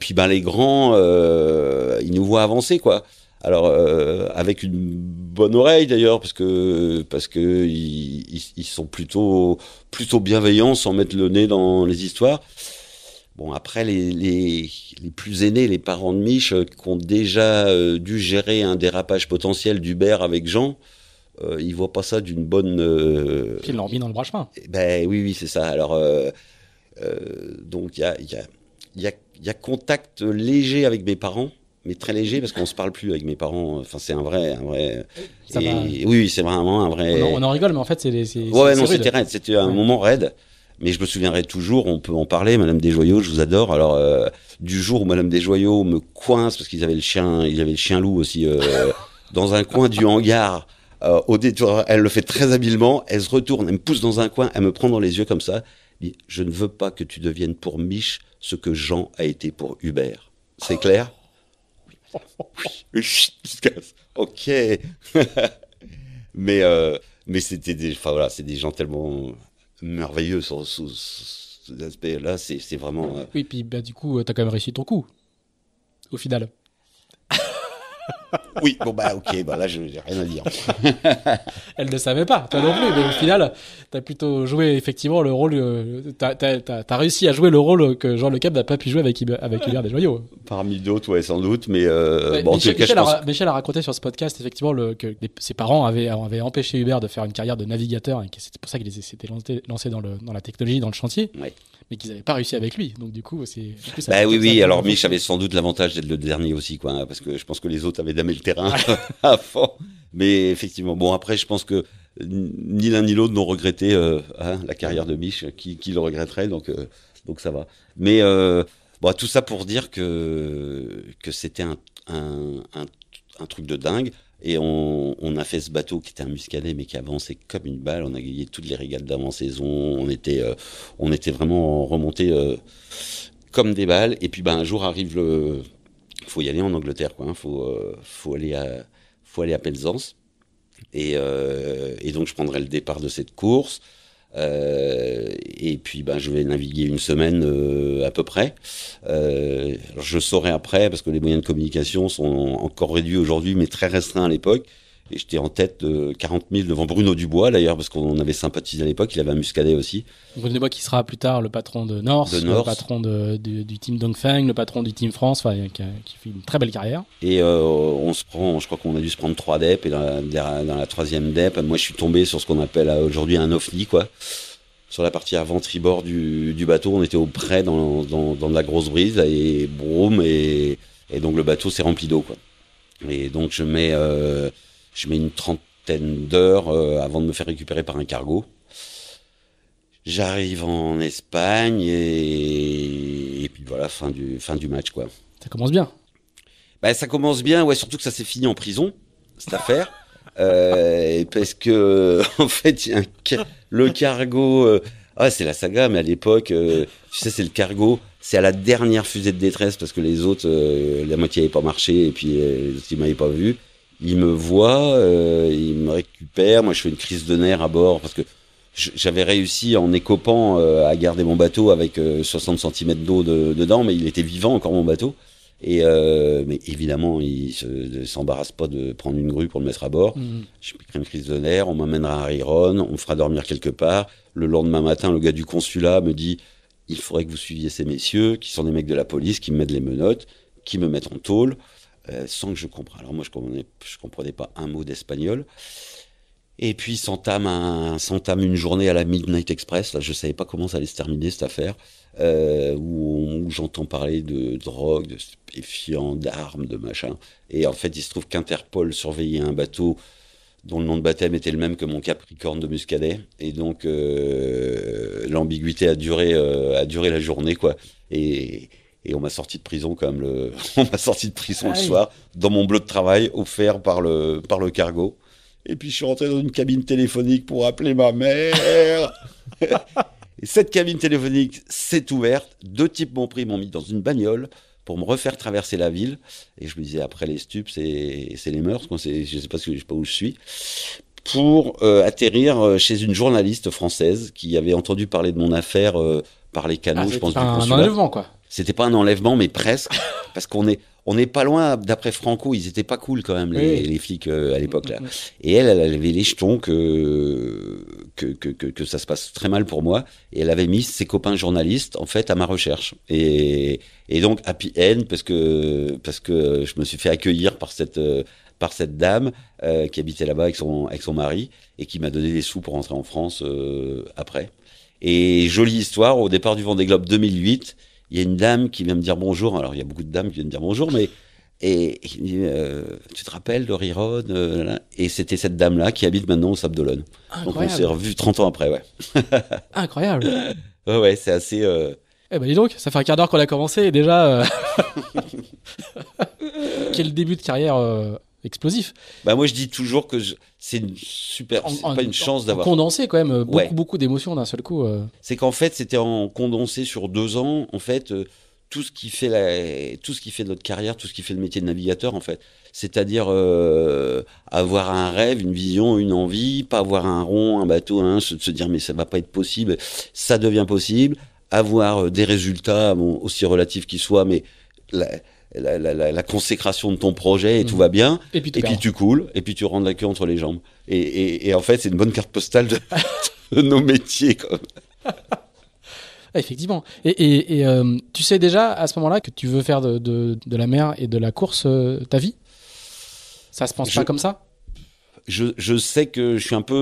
puis, bah, les grands, ils nous voient avancer, quoi. Alors euh, avec une bonne oreille d'ailleurs parce que parce que ils, sont plutôt plutôt bienveillants sans mettre le nez dans les histoires. Bon après les, les, plus aînés, les parents de Mich euh, qui ont déjà euh, dû gérer un dérapage potentiel d'Uber avec Jean, ils ils voient pas ça d'une bonne. Ils l'ont mis dans le bras chemin. Eh ben oui oui c'est ça. Alors donc il y a, y a contact léger avec mes parents mais très léger parce qu'on se parle plus avec mes parents. Enfin, c'est un vrai, un vrai. Oui, c'est vraiment un vrai. On en, rigole, mais en fait, c'est. Ouais, non, c'était C'était un moment raide. Mais je me souviendrai toujours, on peut en parler, Madame Desjoyaux, je vous adore. Alors, euh, du jour où Madame Desjoyaux me coince, parce qu'ils avaient le chien, ils avaient le chien loup aussi, euh, dans un coin du hangar, euh, au détour, elle le fait très habilement, elle se retourne, elle me pousse dans un coin, elle me prend dans les yeux comme ça. Dit, je ne veux pas que tu deviennes pour Mich ce que Jean a été pour Hubert. C'est clair ok. mais euh, mais c'était des, enfin voilà, c'est des gens tellement merveilleux sur, cet aspect-là. C'est vraiment. Euh, oui, puis bah, du coup, t'as quand même réussi ton coup, au final. oui, bon bah ok, bah là je n'ai rien à dire. Elle ne savait pas, toi non plus, mais au final, tu as plutôt joué effectivement le rôle, euh, T'as réussi à jouer le rôle que Jean Le Cap n'a pas pu jouer avec, avec Hubert joyaux. Parmi d'autres, ouais, sans doute, mais, bon, Michel, Michel, a, raconté sur ce podcast effectivement que ses parents avaient, avaient empêché Hubert de faire une carrière de navigateur, et c'est pour ça qu'il s'était lancé, dans, le, dans la technologie, dans le chantier. Ouais mais qu'ils n'avaient pas réussi avec lui. Donc du coup, c'est. Bah oui, oui. Alors Mich avait sans doute l'avantage d'être le dernier aussi, quoi, hein, parce que je pense que les autres avaient damé le terrain à fond. Mais effectivement, bon après, je pense que ni l'un ni l'autre n'ont regretté euh, hein, la carrière de Mich, qui, le regretterait, donc euh, donc ça va. Mais euh, bon, tout ça pour dire que que c'était un, un un truc de dingue. Et on, a fait ce bateau qui était un muscadet, mais qui avançait comme une balle. On a gagné toutes les régates d'avant-saison. On était, euh, on était vraiment remonté euh, comme des balles. Et puis, ben, un jour arrive le. faut y aller en Angleterre, quoi. Hein. Faut, euh, faut, aller à, faut aller à Penzance. Et, et, donc, je prendrai le départ de cette course. Euh, et puis, ben, je vais naviguer une semaine euh, à peu près. Euh, je saurai après, parce que les moyens de communication sont encore réduits aujourd'hui, mais très restreints à l'époque. Et j'étais en tête de 40 000 devant Bruno Dubois, d'ailleurs, parce qu'on avait sympathisé à l'époque. Il avait un muscadet aussi. Bruno Dubois qui sera plus tard le patron de North, le patron du team Dongfeng, le patron du team France, qui, qui, fait une très belle carrière. Et euh, on se prend, je crois qu'on a dû se prendre trois DEP. Et dans la, troisième DEP, moi, je suis tombé sur ce qu'on appelle euh, aujourd'hui un off quoi sur la partie avant tribord du, bateau, on était auprès dans, dans, la grosse brise et broum et, donc le bateau s'est rempli d'eau quoi. Et donc je mets euh, je mets une trentaine d'heures euh, avant de me faire récupérer par un cargo. J'arrive en Espagne et... puis voilà, fin du, fin du match quoi. Ça commence bien. Bah, ça commence bien, ouais, surtout que ça s'est fini en prison, cette affaire. Euh, parce que, en fait, le cargo. Euh, ah, c'est la saga, mais à l'époque, tu sais, c'est le cargo. C'est à la dernière fusée de détresse parce que les autres, la moitié n'avait pas marché et puis ils ne m'avaient pas vu il me voit, euh, il me récupère. Moi, je fais une crise de nerfs à bord parce que j'avais réussi en écopant euh, à garder mon bateau avec 60 euh, cm d'eau dedans, mais il était vivant encore mon bateau. Et mais évidemment, il ne s'embarrasse pas de prendre une grue pour le mettre à bord. je mhm. Je une crise de nerfs. On m'amènera à Riron, on me fera dormir quelque part. Le lendemain matin, le gars du consulat me dit il faudrait que vous suiviez ces messieurs qui sont des mecs de la police, qui me mettent les menottes, qui me mettent en tôle. Euh, sans que je comprenne. Alors moi, je comprenais, je comprenais pas un mot d'espagnol. Et puis s'entame un, une journée à la Midnight Express. Là, je savais pas comment ça allait se terminer cette affaire, euh, où, j'entends parler de drogue, de stupéfiants, d'armes, de machin. Et en fait, il se trouve qu'Interpol surveillait un bateau dont le nom de baptême était le même que mon Capricorne de Muscadet. Et donc, euh, l'ambiguïté a duré, a duré la journée, quoi. Et, et on m'a sorti de prison comme le, on m'a sorti de prison ah le soir dans mon bloc de travail offert par le par le cargo. Et puis je suis rentré dans une cabine téléphonique pour appeler ma mère. et cette cabine téléphonique s'est ouverte. Deux types m'ont pris, m'ont mis dans une bagnole pour me refaire traverser la ville. Et je me disais, après les stupes, c'est les mœurs. je ne sais, pas pas où je suis pour euh, atterrir euh, chez une journaliste française qui avait entendu parler de mon affaire euh, par les canaux, ah, je pense, un, du consulat. Un quoi. C'était pas un enlèvement, mais presque, parce qu'on est, on n'est pas loin. D'après Franco, ils étaient pas cool quand même les, les flics euh, à l'époque là. Mm, mm, mm. Et elle, elle avait les jetons que que, que ça se passe très mal pour moi. Et elle avait mis ses copains journalistes en fait à ma recherche. Et, et donc happy end parce que parce que je me suis fait accueillir par cette euh, par cette dame euh, qui habitait là-bas avec son, avec son mari et qui m'a donné des sous pour rentrer en France après. Et jolie histoire, au départ du Vendée Globe 2008, il y a une dame qui vient me dire bonjour. Alors, il y a beaucoup de dames qui viennent me dire bonjour, mais. Et, euh, tu te rappelles de Riron euh, Et c'était cette dame-là qui habite maintenant au Sable d'Olonne. Donc on s'est revu 30 ans après, ouais. Incroyable Ouais, ouais c'est assez. Euh, eh ben dis donc, ça fait un quart d'heure qu'on a commencé et déjà. Quel début de carrière explosif. Bah moi je dis toujours que c'est une super, c'est pas une chance d'avoir condensé quand même euh, beaucoup beaucoup d'émotions d'un seul coup. Euh. C'est qu'en fait c'était en condensé sur deux ans en fait euh, tout ce qui fait la... tout ce qui fait notre carrière, tout ce qui fait le métier de navigateur en fait, c'est-à-dire avoir un rêve, une vision, une envie, pas avoir un rond, un bateau, hein, se, dire mais ça va pas être possible, ça devient possible, avoir des résultats aussi relatifs qu'ils soient mais la, consécration de ton projet et tout mhm. va bien. Et puis, tu coules, et puis tu rends la queue entre les jambes. Et, en fait, c'est une bonne carte postale de, nos métiers. Comme. Effectivement. Et, euh, tu sais déjà à ce moment-là que tu veux faire de, la mer et de la course euh, ta vie Ça se pense pas comme ça je, sais que je suis un peu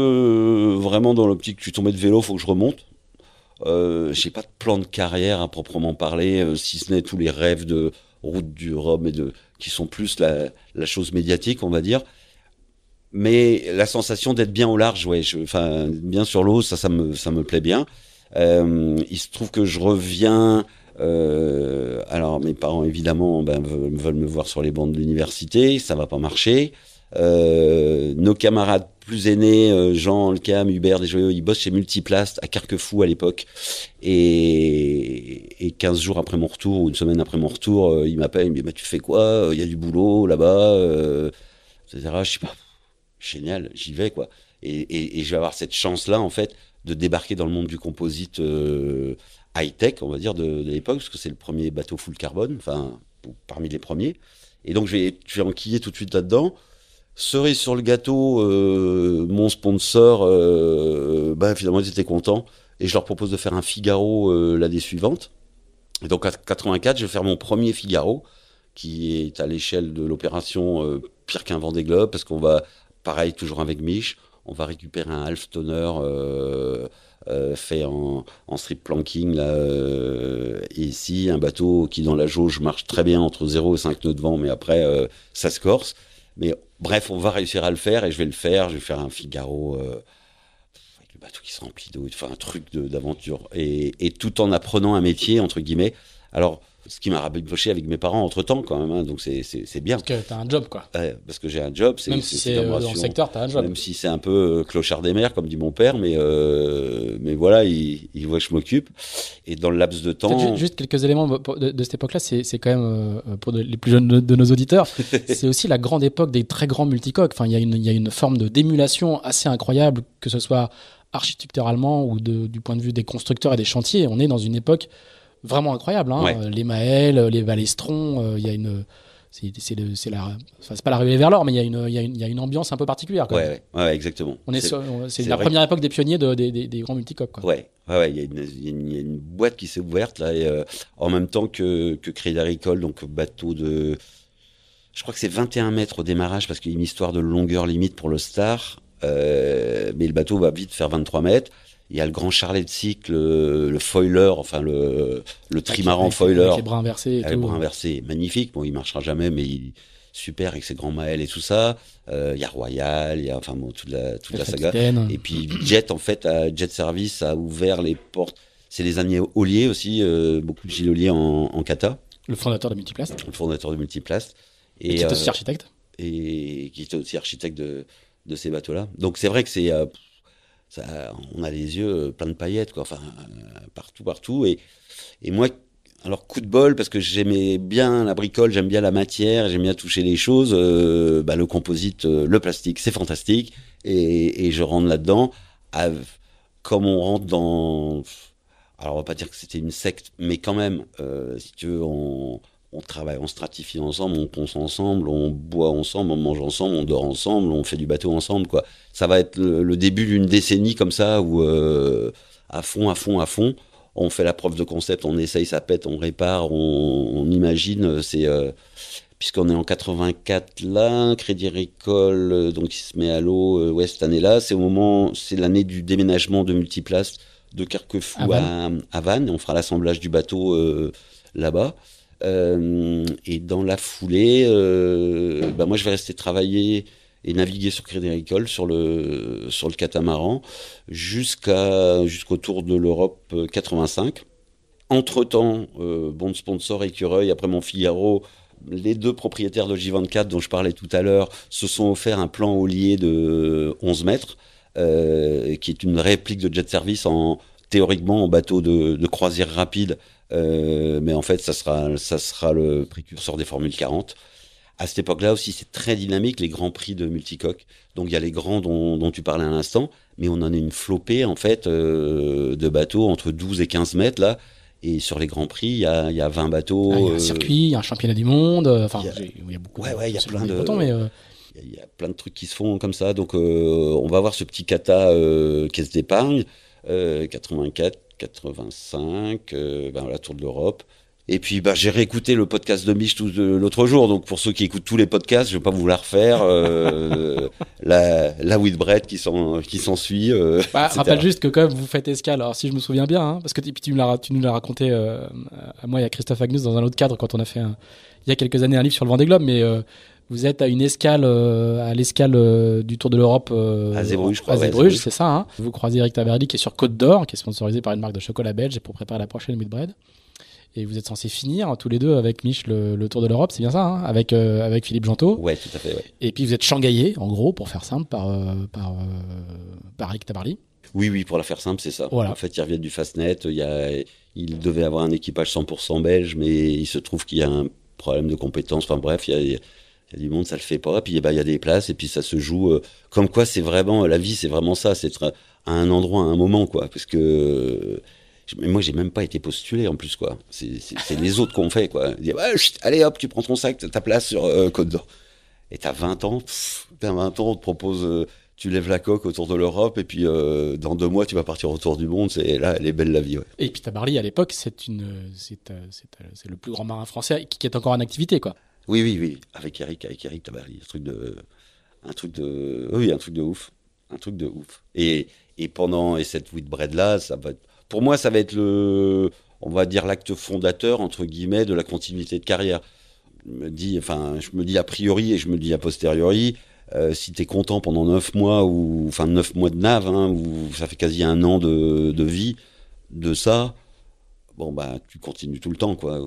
euh, vraiment dans l'optique, tu suis de vélo, faut que je remonte. j'ai pas de plan de carrière à proprement parler, si ce n'est tous les rêves de route du Rhum et de qui sont plus la, chose médiatique, on va dire. Mais la sensation d'être bien au large, ouais, enfin bien sur l'eau, ça, ça me ça me plaît bien. Euh, il se trouve que je reviens. Euh, alors mes parents évidemment ben, veulent, me voir sur les bancs de l'université, ça va pas marcher. Euh, nos camarades plus aîné, euh, Jean, lecam Hubert, joyeux, ils bossent chez Multiplast à Carquefou à l'époque. Et, et 15 jours après mon retour, ou une semaine après mon retour, euh, ils m'appellent, ils me disent bah, Tu fais quoi euh, Il y a du boulot là-bas, etc. Je sais pas, génial, j'y vais quoi. Et, je vais avoir cette chance-là, en fait, de débarquer dans le monde du composite high-tech, on va dire, de, l'époque, parce que c'est le premier bateau full carbone, enfin, parmi les premiers. Et donc, je vais, je vais enquiller tout de suite là-dedans. Cerise sur le gâteau, euh, mon sponsor, euh, ben, finalement, ils étaient contents. Et je leur propose de faire un Figaro euh, l'année suivante. donc, à 84, je vais faire mon premier Figaro, qui est à l'échelle de l'opération pire qu'un Vendée Globe, parce qu'on va, pareil, toujours avec Mich, on va récupérer un half tonner fait en, strip planking, et ici, un bateau qui, dans la jauge, marche très bien entre 0 et 5 nœuds de vent, mais après, ça se corse. Mais bref, on va réussir à le faire et je vais le faire. Je vais faire un Figaro euh, avec le bateau qui se remplit d'eau, enfin un truc d'aventure. Et, et, tout en apprenant un métier, entre guillemets. Alors, ce qui m'a rapproché avec mes parents entre temps, quand même. Hein. donc c'est, c'est, bien. Parce que t'as un job, quoi. Ouais, parce que j'ai un job. même si c'est euh, secteur, un job. Même si c'est un peu euh, clochard des mers, comme dit mon père, mais, euh, mais voilà, il, voit que je m'occupe. Et dans le laps de temps. juste quelques éléments de, cette époque-là, c'est, c'est quand même, pour les plus jeunes de, nos auditeurs, c'est aussi la grande époque des très grands multicoques. Enfin, il y, a une, y a une forme de d'émulation assez incroyable, que ce soit architecturalement ou du point de vue des constructeurs et des chantiers. On est dans une époque vraiment incroyable, hein. Les Maël, euh, les Valestrons, euh, il y a une c'est la pas la ruée vers l'or mais il y, a une, il, y a une, ambiance un peu particulière ouais, exactement on est c'est la première époque des pionniers des, grands multicoques quoi. ouais il y, a une boîte qui s'est ouverte là euh, en même temps que que Crédit donc bateau de je crois que c'est 21 mètres au démarrage parce qu'il y a une histoire de longueur limite pour le Star mais le bateau va vite faire 23 mètres il y a le grand Charlet de cycle, le, foiler, enfin le, le ah, trimaran foiler. Avec les bras inversés. Et ah, bras inversés, magnifique. Bon, il marchera jamais, mais il, super avec ses grands maels et tout ça. Euh, il y a Royal, il y a enfin bon, toute la, toute la saga. Et puis Jet, en fait, Jet Service a ouvert les portes. C'est les amis Ollier aussi, euh, beaucoup de Gilles Ollier en, en Le fondateur de Multiplast. Le fondateur de Multiplast. Et, qui est aussi euh, architecte. Et qui était aussi architecte de, ces bateaux-là. Donc c'est vrai que c'est on a les yeux euh, plein de paillettes, quoi. Enfin, euh, partout, partout. Et, et moi, alors coup de bol, parce que j'aimais bien la bricole, j'aime bien la matière, j'aime bien toucher les choses. Euh, bah, le composite, le plastique, c'est fantastique. Et, je rentre là-dedans, comme on rentre dans. Alors, on va pas dire que c'était une secte, mais quand même, si tu veux, on on travaille, on stratifie ensemble, on ponce ensemble, on boit ensemble, on mange ensemble, on dort ensemble, on fait du bateau ensemble, quoi. Ça va être le, début d'une décennie comme ça où euh, à fond, à fond, à fond, on fait la preuve de concept, on essaye, ça pète, on répare, on, imagine. C'est euh, puisqu'on est en 84 là, Crédit Agricole euh, donc il se met à l'eau. ouais, cette année-là, c'est au moment, c'est l'année du déménagement de Multiplace de Carquefou à, À, on fera l'assemblage du bateau là-bas. Euh, et dans la foulée, euh, bah moi je vais rester travailler et naviguer sur Crédit Agricole sur le sur le catamaran jusqu'à jusqu'au tour de l'Europe 85. Euh, Entre-temps, bon sponsor écureuil après mon Figaro les deux propriétaires de J24 dont je parlais tout à l'heure se sont offerts un plan lier de 11 mètres, qui est une réplique de jet service en théoriquement en bateau de croisière rapide mais en fait, ça sera, ça sera le précurseur des Formules 40. À cette époque-là aussi, c'est très dynamique, les grands prix de Multicoque. Donc, il y a les grands dont, dont tu parlais à l'instant, mais on en a une flopée, en fait, de bateaux entre 12 et 15 mètres, là. Et sur les grands prix, il y a, y 20 bateaux. il y a un circuit, il y a un championnat du monde. Enfin, il y a, beaucoup. Ouais, ouais, il y a plein de. Il y a plein de trucs qui se font comme ça. Donc, on va voir ce petit kata caisse d'épargne, 84, 85, euh, ben, la Tour de l'Europe. Et puis ben, j'ai réécouté le podcast de Mich l'autre jour, donc pour ceux qui écoutent tous les podcasts, je vais pas vous la refaire. Euh, la la with Brett qui s'en qui s'ensuit. Euh, bah, rappelle juste que quand même vous faites escale. Alors si je me souviens bien, hein, parce que tu, tu nous l'as raconté à moi et à Christophe Agnus dans un autre cadre quand on a fait il y a quelques années un livre sur le Vendée Globe, mais vous êtes à une escale, euh, à l'escale euh, du Tour de l'Europe. Euh, à Zeebrugge, c'est ça. Hein. Vous croisez Eric taverdi qui est sur Côte d'Or, qui est sponsorisé par une marque de chocolat belge pour préparer la prochaine Midbread. Et vous êtes censés finir hein, tous les deux avec Mich le, Tour de l'Europe, c'est bien ça, hein, avec, avec Philippe Janto. Ouais, tout à fait. Et puis vous êtes shanghaïé, en gros, pour faire simple, par, par, par Eric Oui, oui, pour la faire simple, c'est ça. En fait, il revient du Fastnet. Il, y a, il devait avoir un équipage 100% belge, mais il se trouve qu'il y a un problème de compétence, Enfin bref, il y a, y a du monde, ça le fait pas. Puis eh ben, il y a des places et puis ça se joue. Euh, comme quoi, c'est vraiment la vie, c'est vraiment ça, c'est être à un endroit, à un moment, quoi. Parce que moi, j'ai même pas été postulé en plus, quoi. C'est les autres qu'on fait, quoi. allez hop, tu prends ton sac, ta place sur euh, Côte d'Or. Et t'as 20 ans, t'as 20 ans, on te propose, euh, tu lèves la coque autour de l'Europe, et puis dans deux mois, tu vas partir autour du monde. C'est là, elle est belle la vie. Ouais. Et puis Tabarly, à l'époque, c'est une, c'est le plus grand marin français qui est encore en activité, quoi. Oui, oui, oui, avec Eric, avec Eric Tabari. un truc de, un truc de, oui, un truc de ouf, un truc de ouf. Et, et pendant et cette de là, ça va, pour moi, ça va être le, on va dire l'acte fondateur entre guillemets de la continuité de carrière. Je me dis, enfin, je me dis a priori et je me dis a posteriori, euh, si tu es content pendant 9 mois ou enfin neuf mois de nave, hein, ou ça fait quasi un an de vie de ça, bon bah tu continues tout le temps quoi.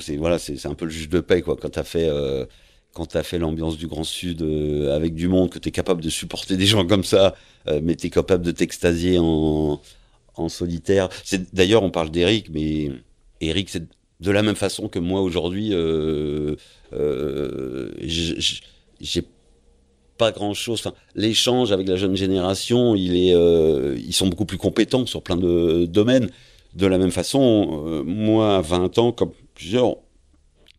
C'est voilà, c'est un peu le juge de paix quoi. Quand t'as fait euh, quand as fait l'ambiance du Grand Sud euh, avec du monde, que t'es capable de supporter des gens comme ça, mais euh, mais t'es capable de t'extasier en, en solitaire. C'est d'ailleurs on parle d'Eric, mais Eric c'est de la même façon que moi aujourd'hui, j'ai pas grand chose. L'échange avec la jeune génération, il est, ils sont beaucoup plus compétents sur plein de domaines. De la même façon, euh, moi, à 20 ans, comme plusieurs,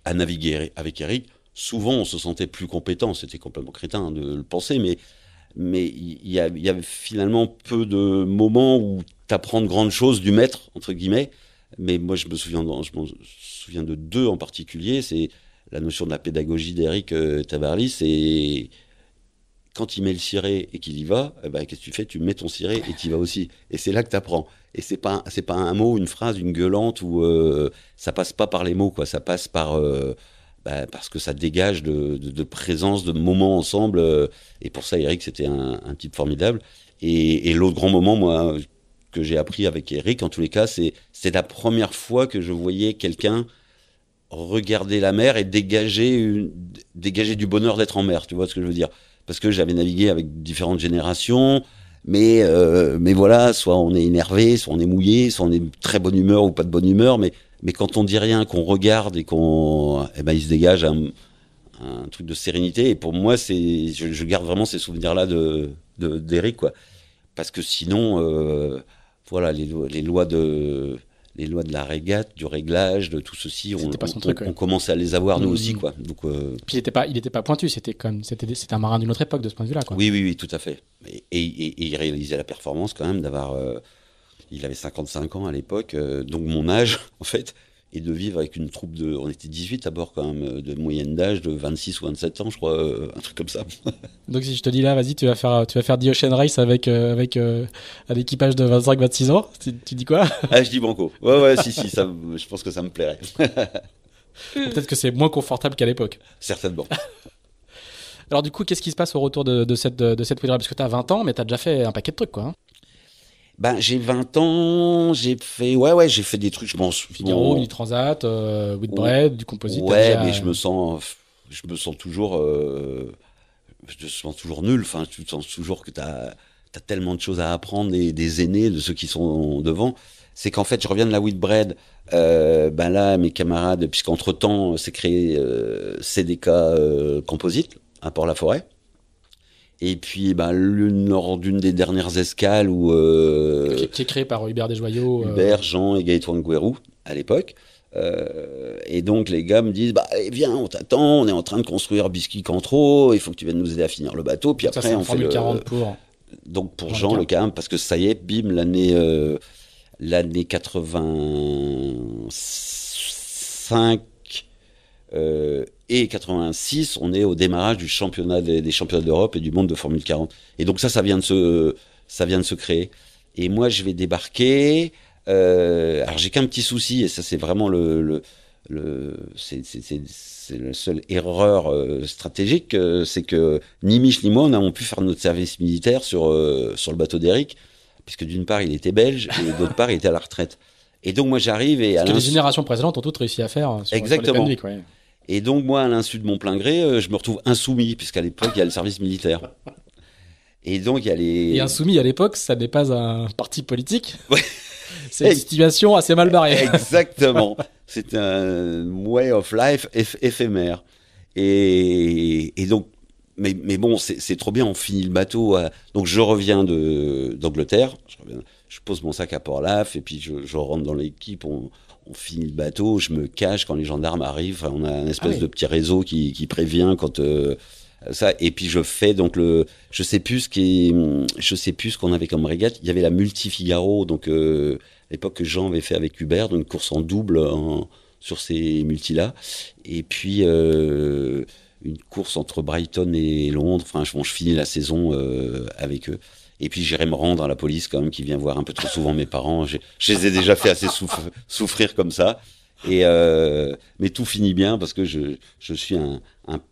à naviguer avec Eric, souvent on se sentait plus compétent. C'était complètement crétin de le penser, mais mais il y, avait finalement peu de moments où tu apprends de grandes choses du maître, entre guillemets. Mais moi, je me souviens, de, deux en particulier. C'est la notion de la pédagogie d'Eric euh, Tabarly. C'est quand il met le ciré et qu'il y va, eh ben, qu'est-ce que tu fais Tu mets ton ciré et tu y vas aussi. Et c'est là que tu apprends. Et c'est pas c'est pas un mot, une phrase, une gueulante ou euh, ça passe pas par les mots quoi. Ça passe par euh, bah, parce que ça dégage de, de, présence, de moments ensemble. Euh. et pour ça, Eric, c'était un, un, type formidable. Et, l'autre grand moment, moi, que j'ai appris avec Eric, en tous les cas, c'est c'est la première fois que je voyais quelqu'un regarder la mer et dégager dégager du bonheur d'être en mer. Tu vois ce que je veux dire parce que j'avais navigué avec différentes générations. Mais, euh, mais voilà, soit on est énervé, soit on est mouillé, soit on est très bonne humeur ou pas de bonne humeur. Mais, mais quand on dit rien, qu'on regarde et qu'on. Eh ben, il se dégage un, truc de sérénité. Et pour moi, c'est, je, garde vraiment ces souvenirs-là de, d'Eric, quoi. Parce que sinon, euh, voilà, les, les lois de les lois de la régate, du réglage, de tout ceci, on, commençait commence à les avoir nous mm. aussi, quoi. Donc, euh, Puis il n'était pas, il pas pointu, c'était comme, c'était, un marin d'une autre époque de ce point de vue-là, Oui, oui, oui, tout à fait. Et, il réalisait la performance quand même d'avoir, euh, il avait 55 ans à l'époque, euh, donc mon âge, en fait et de vivre avec une troupe de. On était 18 à bord, quand même, euh, de moyenne d'âge de 26 ou 27 ans, je crois, euh, un truc comme ça. Donc, si je te dis là, vas-y, tu vas faire, euh, tu vas faire The Ocean Race avec, avec un équipage de 25-26 ans, tu, dis quoi Ah, je dis banco. Ouais, ouais, si, si, ça, je pense que ça me plairait. Peut-être que c'est moins confortable qu'à l'époque. Certainement. Alors, du coup, qu'est-ce qui se passe au retour de, de cette, de cette Parce que tu as 20 ans, mais tu as déjà fait un paquet de trucs, quoi. Hein. Ben, j'ai 20 ans, j'ai fait, ouais, ouais, j'ai fait des trucs, je pense. Figaro, bon... Transat, euh, with bread, du composite. Ouais, mais je me sens, je me sens toujours, euh, je me sens toujours nul. Enfin, tu sens toujours que t'as, as tellement de choses à apprendre des, des aînés, de ceux qui sont devant. C'est qu'en fait, je reviens de la Wheatbread. Euh, ben là, mes camarades, puisqu'entre temps, c'est créé euh, CDK euh, Composite à Port-la-Forêt. Et puis, eh ben, lors d'une des dernières escales où. Euh, qui, est créé par Hubert Desjoyaux. Euh. Hubert, Jean et Gaëtan Guérou, à l'époque. Euh, et donc, les gars me disent bah, eh, Viens, on t'attend, on est en train de construire Biscuit Cantro, il faut que tu viennes nous aider à finir le bateau. Puis après, on fait. Le... 40 pour. Donc, pour Jean, le cas, parce que ça y est, bim, l'année. l'année 85 euh, et 86, on est au démarrage du championnat des, championnats d'Europe et du monde de Formule 40. Et donc ça, ça vient de se, ça vient de se créer. Et moi, je vais débarquer. Euh, alors j'ai qu'un petit souci, et ça c'est vraiment le, le, le c'est, la seule erreur euh, stratégique, c'est que ni Mich ni moi n'avons pu faire notre service militaire sur, sur le bateau d'Eric, puisque d'une part il était belge et d'autre part il était à la retraite. Et donc moi j'arrive et... que les générations précédentes ont toutes réussi à faire. Hein, sur, Exactement. Sur les et donc, moi, à l'insu de mon plein gré, euh, je me retrouve insoumis, puisqu'à l'époque, il y a le service militaire. Et donc, il y a les. Et insoumis à l'époque, ça n'est pas un parti politique. C'est une situation assez mal barrée. Exactement. C'est un way of life éphémère. Et, donc, mais, bon, c'est trop bien, on finit le bateau. donc, je reviens d'Angleterre. Je, pose mon sac à Port-Laf et puis je, je rentre dans l'équipe. On, on finit le bateau, je me cache quand les gendarmes arrivent. on a un espèce ah de petit réseau qui, prévient quand euh, ça. Et puis je fais donc le, je sais plus ce je sais plus qu'on avait comme régate. Il y avait la multi Figaro, donc euh, à l'époque que Jean avait fait avec Hubert, une course en double sur ces multis là. Et puis euh, une course entre Brighton et Londres. Enfin, je, je finis la saison avec eux. Et puis j'irai me rendre à la police quand même qui vient voir un peu trop souvent mes parents. Je, les ai déjà fait assez souffrir comme ça. Et euh, mais tout finit bien parce que je, suis un,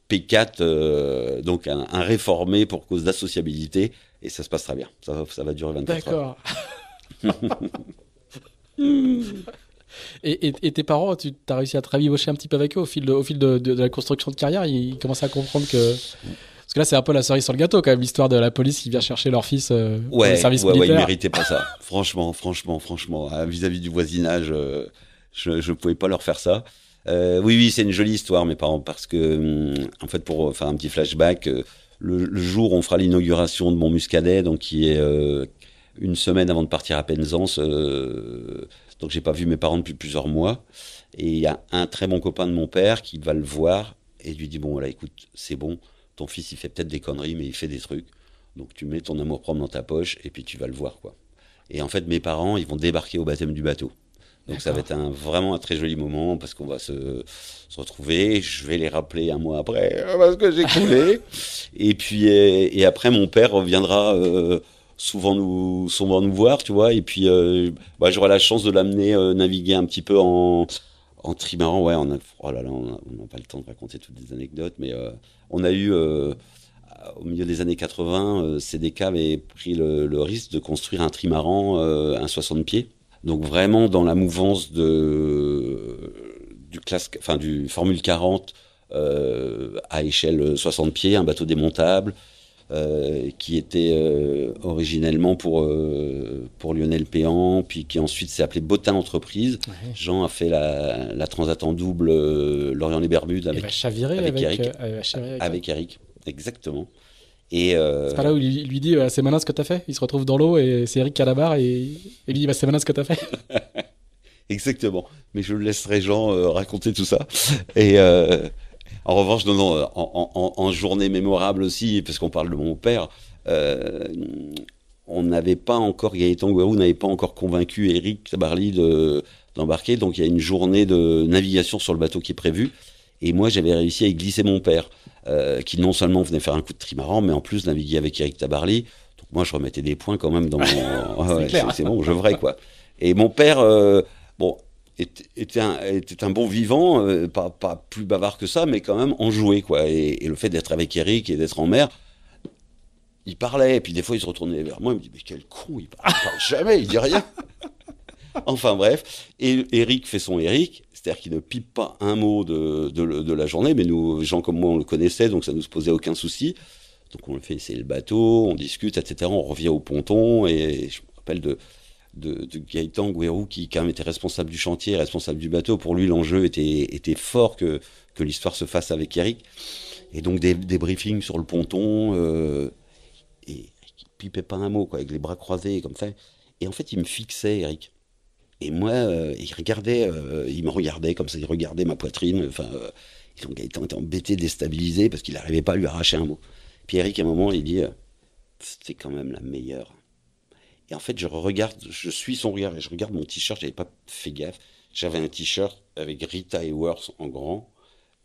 P4, euh, donc un, réformé pour cause d'associabilité. Et ça se passe très bien. Ça, va durer 24 heures. D'accord. Et, tes parents, tu as réussi à te un petit peu avec eux au fil de, au fil de, la construction de carrière Ils commencent à comprendre que. Parce que là, c'est un peu la cerise sur le gâteau, quand même, l'histoire de la police qui vient chercher leur fils euh, au ouais, service ouais, Ouais, ils méritaient pas ça. franchement, franchement, franchement. Euh, vis-à-vis du voisinage, euh, je ne pouvais pas leur faire ça. oui, oui, c'est une jolie histoire, mes parents, parce que, hum, en fait, pour faire un petit flashback, le, jour où on fera l'inauguration de mon muscadet, donc qui est une semaine avant de partir à Penzance, donc j'ai pas vu mes parents depuis plusieurs mois. Et il y a un très bon copain de mon père qui va le voir et lui dit bon voilà écoute c'est bon ton fils, il fait peut-être des conneries, mais il fait des trucs. Donc tu mets ton amour-propre dans ta poche et puis tu vas le voir, quoi. Et en fait, mes parents, ils vont débarquer au baptême du bateau. Donc ça va être un, vraiment un très joli moment parce qu'on va se, retrouver. Je vais les rappeler un mois après parce que j'ai coulé. et puis et, après mon père reviendra euh, souvent nous souvent nous voir, tu vois. Et puis euh, bah, j'aurai la chance de l'amener euh, naviguer un petit peu en en trimaran. Ouais, on oh on n'a pas le temps de raconter toutes les anecdotes, mais on a eu, euh, au milieu des années 80, euh, CDK avait pris le, risque de construire un trimaran, euh, un 60 pieds. Donc vraiment dans la mouvance du, classe, enfin, du Formule 40 à échelle 60 pieds, un bateau démontable, euh, qui était euh, originellement pour, euh, pour Lionel Péan, puis qui ensuite s'est appelé Botin Entreprise. Jean a fait la, Transat en double Lorient les Bermudes avec, avec, avec, Eric, avec, Eric. Exactement. Et C'est pas là où il lui dit c'est malin ce que t'as fait. Il se retrouve dans l'eau et c'est Eric qui a la barre et, il lui dit bah, c'est malin ce que t'as fait. Exactement. Mais je laisserai Jean raconter tout ça. Et en revanche, euh, en, journée mémorable aussi, parce qu'on parle de mon père, euh, on n'avait pas encore, Gaëtan on n'avait pas encore convaincu Eric Tabarly d'embarquer. donc il y a une journée de navigation sur le bateau qui est prévue. Et moi, j'avais réussi à y glisser mon père, euh, qui non seulement venait faire un coup de trimaran, mais en plus naviguer avec Eric Tabarly. Donc moi, je remettais des points quand même dans mon. c'est bon, je vrai quoi. Et mon père, bon, était un, était un bon vivant, euh, pas, plus bavard que ça, mais quand même enjoué, quoi. Et, le fait d'être avec Eric et d'être en mer, il parlait, et puis des fois il se retournait vers moi, il me dit, mais quel con, il parle, jamais, il dit rien. enfin bref, et Eric fait son Eric, c'est-à-dire qu'il ne pipe pas un mot de, de, la journée, mais nous, gens comme moi, on le connaissait, donc ça ne nous posait aucun souci. Donc on le fait essayer le bateau, on discute, etc. On revient au ponton, et je me rappelle de, de, Gaëtan Guerou qui quand même était responsable du chantier, responsable du bateau. Pour lui, l'enjeu était, était fort que, que l'histoire se fasse avec Eric. Et donc des, briefings sur le ponton, euh, et, il pipait pas un mot, quoi, avec les bras croisés, comme ça. Et en fait, il me fixait, Eric. Et moi, euh, il regardait, euh, il me regardait comme ça, il regardait ma poitrine. Enfin, donc Gaëtan était embêté, déstabilisé, parce qu'il n'arrivait pas à lui arracher un mot. Puis Eric, à un moment, il dit C'est quand même la meilleure. Et en fait, je regarde, je suis son regard et je regarde mon t-shirt. J'avais pas fait gaffe. J'avais un t-shirt avec Rita Hayworth en grand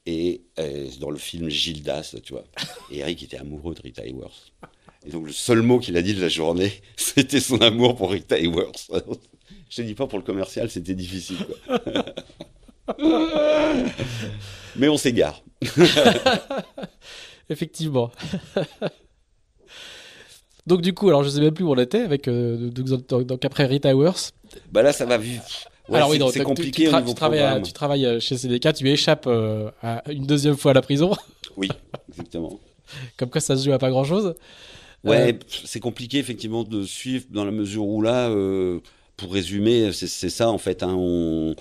et euh, dans le film Gildas, tu vois. Et Eric était amoureux de Rita Hayworth. Et donc, le seul mot qu'il a dit de la journée, c'était son amour pour Rita Hayworth. je te dis pas pour le commercial, c'était difficile. Mais on s'égare. Effectivement. Donc du coup, alors je sais même plus où on était avec euh, donc, après Retowers. Bah là, ça va vite. alors oui, c'est compliqué tu, au niveau travailles, tu travailles euh, chez CDK, tu échappes euh, une deuxième fois à la prison. Oui, exactement. Comme quoi, ça se joue à pas grand chose. Ouais, c'est compliqué effectivement de suivre dans la mesure où là, pour résumer, c'est ça en fait. Hein, on,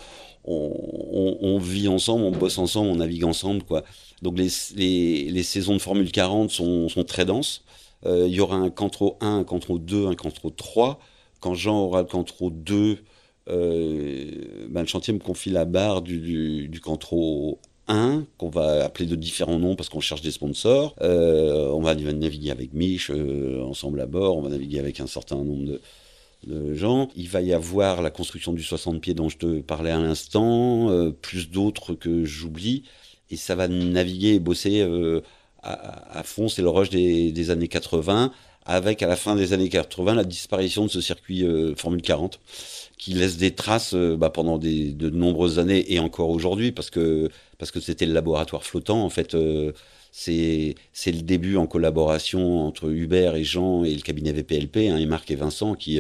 on, vit ensemble, on bosse ensemble, on navigue ensemble, quoi. Donc les, les, les saisons de Formule 40 sont, sont très denses. Euh, il y aura un Cantro 1, un Cantro 2, un Cantro 3. Quand Jean aura le Cantro 2, euh, ben, le chantier me confie la barre du, du, Cantro 1, qu'on va appeler de différents noms parce qu'on cherche des sponsors. Euh, on va naviguer avec Mich, ensemble à bord, on va naviguer avec un certain nombre de, gens. Il va y avoir la construction du 60 pieds dont je te parlais à l'instant, plus d'autres que j'oublie, et ça va naviguer et bosser à, fond, c'est le des, des, années 80, avec à la fin des années 80 la disparition de ce circuit euh, Formule 40, qui laisse des traces euh, bah, pendant de nombreuses années et encore aujourd'hui, parce que c'était le laboratoire flottant en fait. Euh, c'est le début en collaboration entre Hubert et Jean et le cabinet VPLP, hein, et Marc et Vincent qui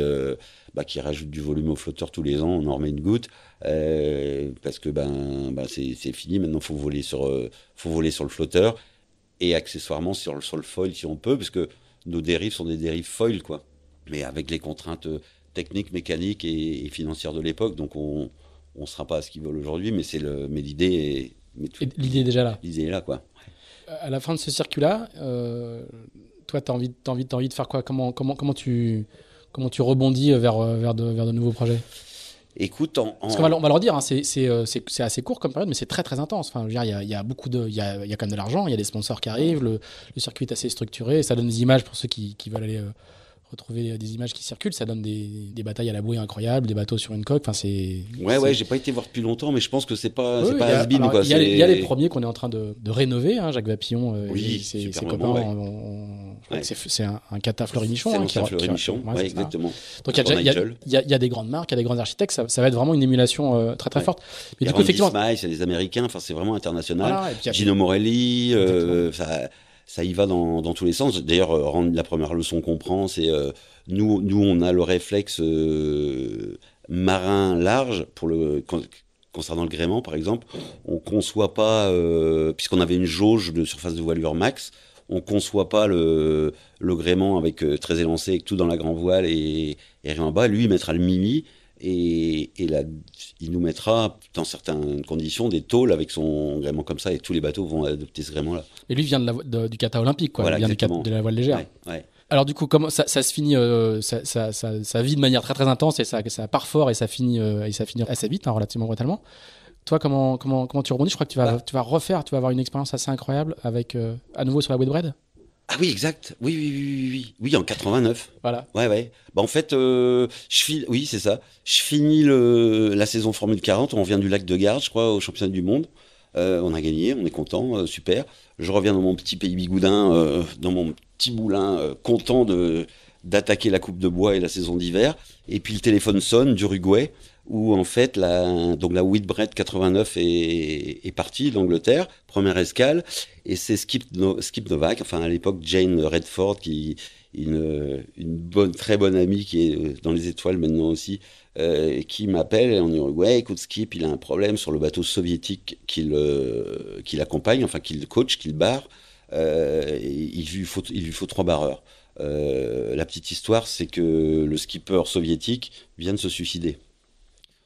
bah, qui rajoutent du volume au flotteur tous les ans, on en remet une goutte parce que ben, ben c'est fini maintenant il faut voler sur le flotteur et accessoirement sur le, sol foil si on peut, parce que nos dérives sont des dérives foil, quoi. Mais avec les contraintes euh, techniques, mécaniques et, financières de l'époque, donc on ne sera pas à ce qu'ils veulent aujourd'hui, mais c'est le, mais l'idée est, l'idée déjà là. L'idée là, quoi. À la fin de ce circuit-là, euh, toi, tu as envie, envie, envie de faire quoi comment, comment, comment, tu, comment tu rebondis vers, vers, de, vers de nouveaux projets écoute, on, va, leur dire, hein, euh, c'est, assez court comme période, mais c'est très très intense. Enfin, je veux dire, il y a, beaucoup de, il y a, y a, quand même de l'argent, il y a des sponsors qui arrivent, le, le, circuit est assez structuré, ça donne des images pour ceux qui, qui veulent aller euh, retrouver des images qui circulent, ça donne des, des, batailles à la bouée incroyables, des bateaux sur une coque. Enfin, c'est. Ouais, ouais, j'ai pas été voir depuis longtemps, mais je pense que c'est pas, c'est pas Il y, a les premiers qu'on est en train de, de rénover, hein, Jacques Vapillon, euh, oui, ses, copains c'est un, un hein, exactement. il y, a des grandes marques, il y a des grands architectes, ça, va être vraiment une émulation euh, très très forte. Mais du coup, c'est des Américains, c'est vraiment international. Gino Morelli, euh, ça, y va dans, tous les sens. D'ailleurs, euh, la première leçon qu'on prend, c'est nous, nous, on a le réflexe marin large pour le. concernant le gréement, par exemple, on conçoit pas, puisqu'on avait une jauge de surface de voilure max, on conçoit pas le, gréement avec euh, très élancé, tout dans la grand voile et, rien en bas. Lui, il mettra le mimi et, il nous mettra, dans certaines conditions, des tôles avec son gréement comme ça et tous les bateaux vont adopter ce gréement-là. Et lui vient du kata olympique, il vient de la voile légère. Alors du coup, comment ça, se finit euh, ça, vit de manière très très intense et ça, ça part fort et ça finit euh, et ça finit assez vite, hein, relativement brutalement. Toi, comment, comment, comment tu rebondis Je crois que tu vas, bah. tu vas refaire, tu vas avoir une expérience assez incroyable avec, euh, à nouveau sur la Whitbread ah oui, exact. Oui, oui, oui, oui, oui. en 89. Voilà. Ouais, ouais. Bah, en fait, euh, je finis, oui, c'est ça. Je finis la saison Formule 40. On vient du lac de Garde, je crois, au championnat du monde. Euh, on a gagné, on est content, super. Je reviens dans mon petit pays bigoudin, dans mon petit moulin, content de d'attaquer la coupe de bois et la saison d'hiver. Et puis le téléphone sonne d'Uruguay où en fait la, donc la Whitbread 89 est, est partie d'Angleterre, première escale, et c'est Skip, Skip Novak, enfin à l'époque Jane Redford, qui une, une bonne, très bonne amie qui est euh, dans les étoiles maintenant aussi, euh, qui m'appelle en dit « ouais écoute Skip, il a un problème sur le bateau soviétique qu'il euh, accompagne, enfin qu'il coach, qu'il barre, il, lui faut, il lui faut trois barreurs. la petite histoire, c'est que le skipper soviétique vient de se suicider.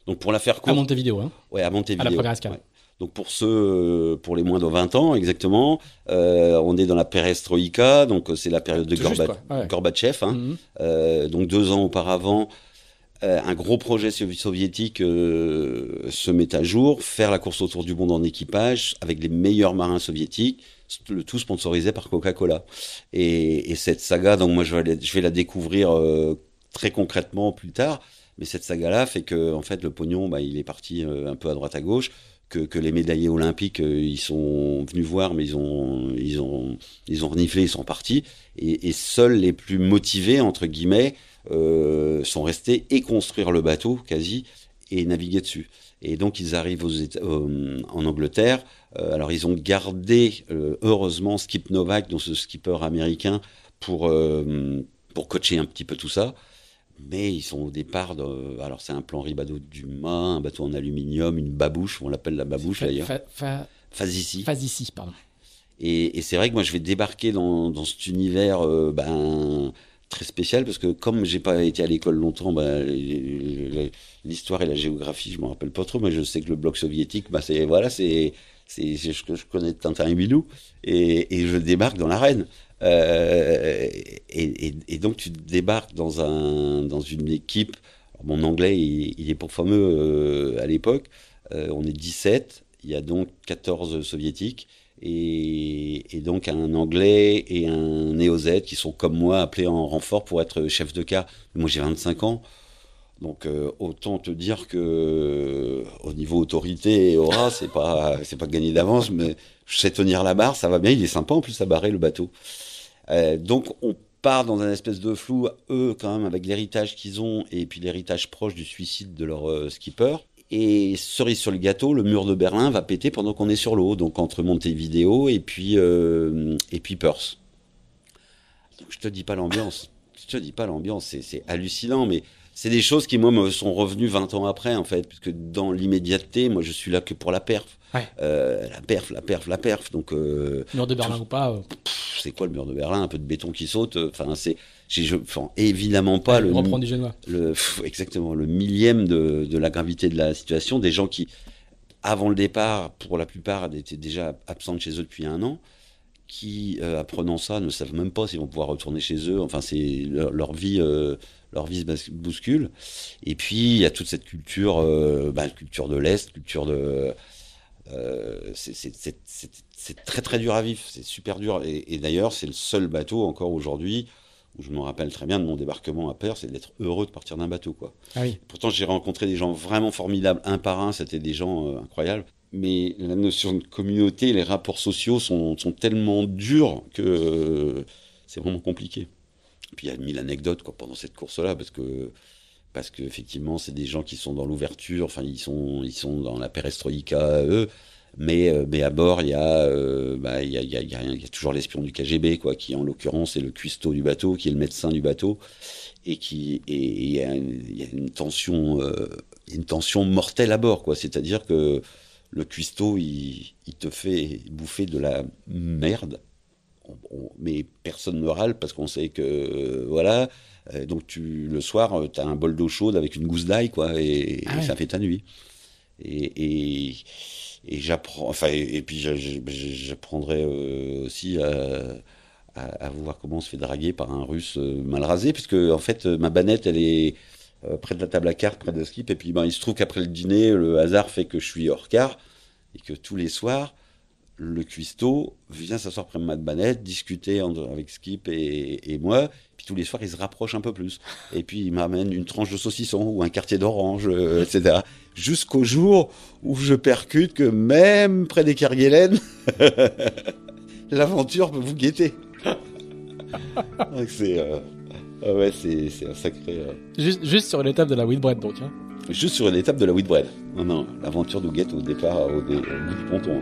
Donc pour la faire courte. À Montevideo. Hein. Ouais, à Montevideo. À la première escale. Donc pour ceux, euh, pour les moins de 20 ans exactement, euh, on est dans la perestroïka, donc euh, c'est la période de Gorbatchev. Hein. Mhm. donc deux ans auparavant, un gros projet soviétique se met à jour, faire la course autour du monde en équipage avec les meilleurs marins soviétiques, le tout sponsorisé par Coca-Cola. Et, cette saga, donc moi je vais, je vais la découvrir très concrètement plus tard mais cette saga-là fait que, en fait, le pognon, bah, il est parti euh, un peu à droite à gauche. Que, que, les médaillés olympiques, euh, ils sont venus voir, mais ils ont, ils ont, ils reniflé, ils sont partis. Et, seuls les plus motivés, entre guillemets, euh, sont restés et construire le bateau, quasi, et naviguer dessus. Et donc, ils arrivent aux en Angleterre. alors, ils ont gardé, heureusement, Skip Novak, donc ce skipper américain, pour, pour coacher un petit peu tout ça mais ils sont au départ. De, alors, c'est un plan ribado d'humain, un bateau en aluminium, une babouche, on l'appelle la babouche d'ailleurs. Phase ici. Phase ici, pardon. Et, c'est vrai que moi, je vais débarquer dans, dans cet univers euh, ben, très spécial parce que, comme j'ai pas été à l'école longtemps, ben, l'histoire et la géographie, je m'en rappelle pas trop, mais je sais que le bloc soviétique, ben, c'est voilà, c'est ce que je connais de Tintin et Bilou, et je débarque dans l'arène. Euh, et, donc tu débarques dans, un, dans une équipe, mon anglais il, est pour fameux euh, à l'époque, euh, on est 17, il y a donc 14 soviétiques, et, donc un Anglais et un néo-z qui sont comme moi appelés en renfort pour être chef de cas Moi j'ai 25 ans, donc autant te dire que au niveau autorité et aura, c'est pas c'est pas gagné d'avance, mais je sais tenir la barre, ça va bien. Il est sympa en plus à barrer le bateau. Euh, donc on part dans un espèce de flou, eux quand même, avec l'héritage qu'ils ont et puis l'héritage proche du suicide de leur euh, skipper. Et cerise sur le gâteau, le mur de Berlin va péter pendant qu'on est sur l'eau, donc entre Montevideo et puis, euh, et puis Perth. je te dis pas l'ambiance, je te dis pas l'ambiance, c'est hallucinant, mais c'est des choses qui, moi, me sont revenues 20 ans après, en fait, puisque dans l'immédiateté, moi, je suis là que pour la perf. Euh, la perf, la perf, la perf. Donc, euh, mur de Berlin ou pas euh. C'est quoi le mur de Berlin Un peu de béton qui saute. Euh, enfin, c'est, je, évidemment pas le. Reprend Le, exactement, le millième de, la gravité de la situation. Des gens qui, avant le départ, pour la plupart, étaient déjà absents de chez eux depuis un an qui, apprenant ça, ne savent même pas s'ils vont pouvoir retourner chez eux. Enfin, c'est leur, vie leur vie se bouscule. Et puis, il y a toute cette culture, euh, bah, culture de l'Est, culture de... Euh, c'est très très dur à vivre, c'est super dur. Et, d'ailleurs, c'est le seul bateau encore aujourd'hui où je me rappelle très bien de mon débarquement à Perth, c'est d'être heureux de partir d'un bateau. Quoi. Ah Pourtant, j'ai rencontré des gens vraiment formidables, un par un, c'était des gens euh, incroyables. Mais la notion de communauté, les rapports sociaux sont, sont tellement durs que c'est vraiment compliqué. Puis il y a mille anecdotes pendant cette course-là, parce que parce qu'effectivement, c'est des gens qui sont dans l'ouverture, enfin, ils sont, ils sont dans la perestroïka, eux. Mais, euh, mais, à bord, il y, a, euh, bah, il, y toujours l'espion du KGB, quoi, qui en l'occurrence est le cuistot du bateau, qui est le médecin du bateau, et qui il, y a, une tension, euh, une tension mortelle à bord, quoi. C'est-à-dire que le cuistot, il te fait bouffer de la merde mais personne ne râle parce qu'on sait que euh, voilà. Euh, donc tu, le soir, euh, tu as un bol d'eau chaude avec une gousse d'ail, quoi, et, ah ça fait ta nuit. Et, et, j'apprends, enfin, et, puis j'apprendrai aussi à, à, voir comment on se fait draguer par un russe mal rasé, puisque en fait, ma banette, elle est près de la table à cartes, près de la skip, et puis ben, il se trouve qu'après le dîner, le hasard fait que je suis hors car, et que tous les soirs, le cuistot vient s'asseoir près de Matt Bannett, discuter avec Skip et, moi. Puis tous les soirs, il se rapproche un peu plus. Et puis il m'amène une tranche de saucisson ou un quartier d'orange, euh, etc. Jusqu'au jour où je percute que même près des Kerguelen, l'aventure peut vous guetter. c'est euh, ah ouais, c'est un sacré. Euh, juste, sur l'étape de la wheat donc. Hein juste sur l'étape de la Wheatbread. Non, non, l'aventure d'Ouguette au départ, au, bout du ponton.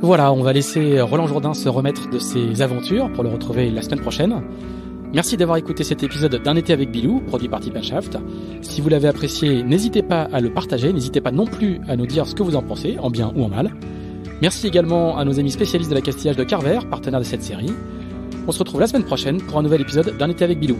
Voilà. on va laisser Roland Jourdain se remettre de ses aventures pour le retrouver la semaine prochaine. Merci d'avoir écouté cet épisode d'Un été avec Bilou, produit par Shaft. Si vous l'avez apprécié, n'hésitez pas à le partager, n'hésitez pas non plus à nous dire ce que vous en pensez, en bien ou en mal. Merci également à nos amis spécialistes de la castillage de Carver, partenaires de cette série. On se retrouve la semaine prochaine pour un nouvel épisode d'un été avec Bilou.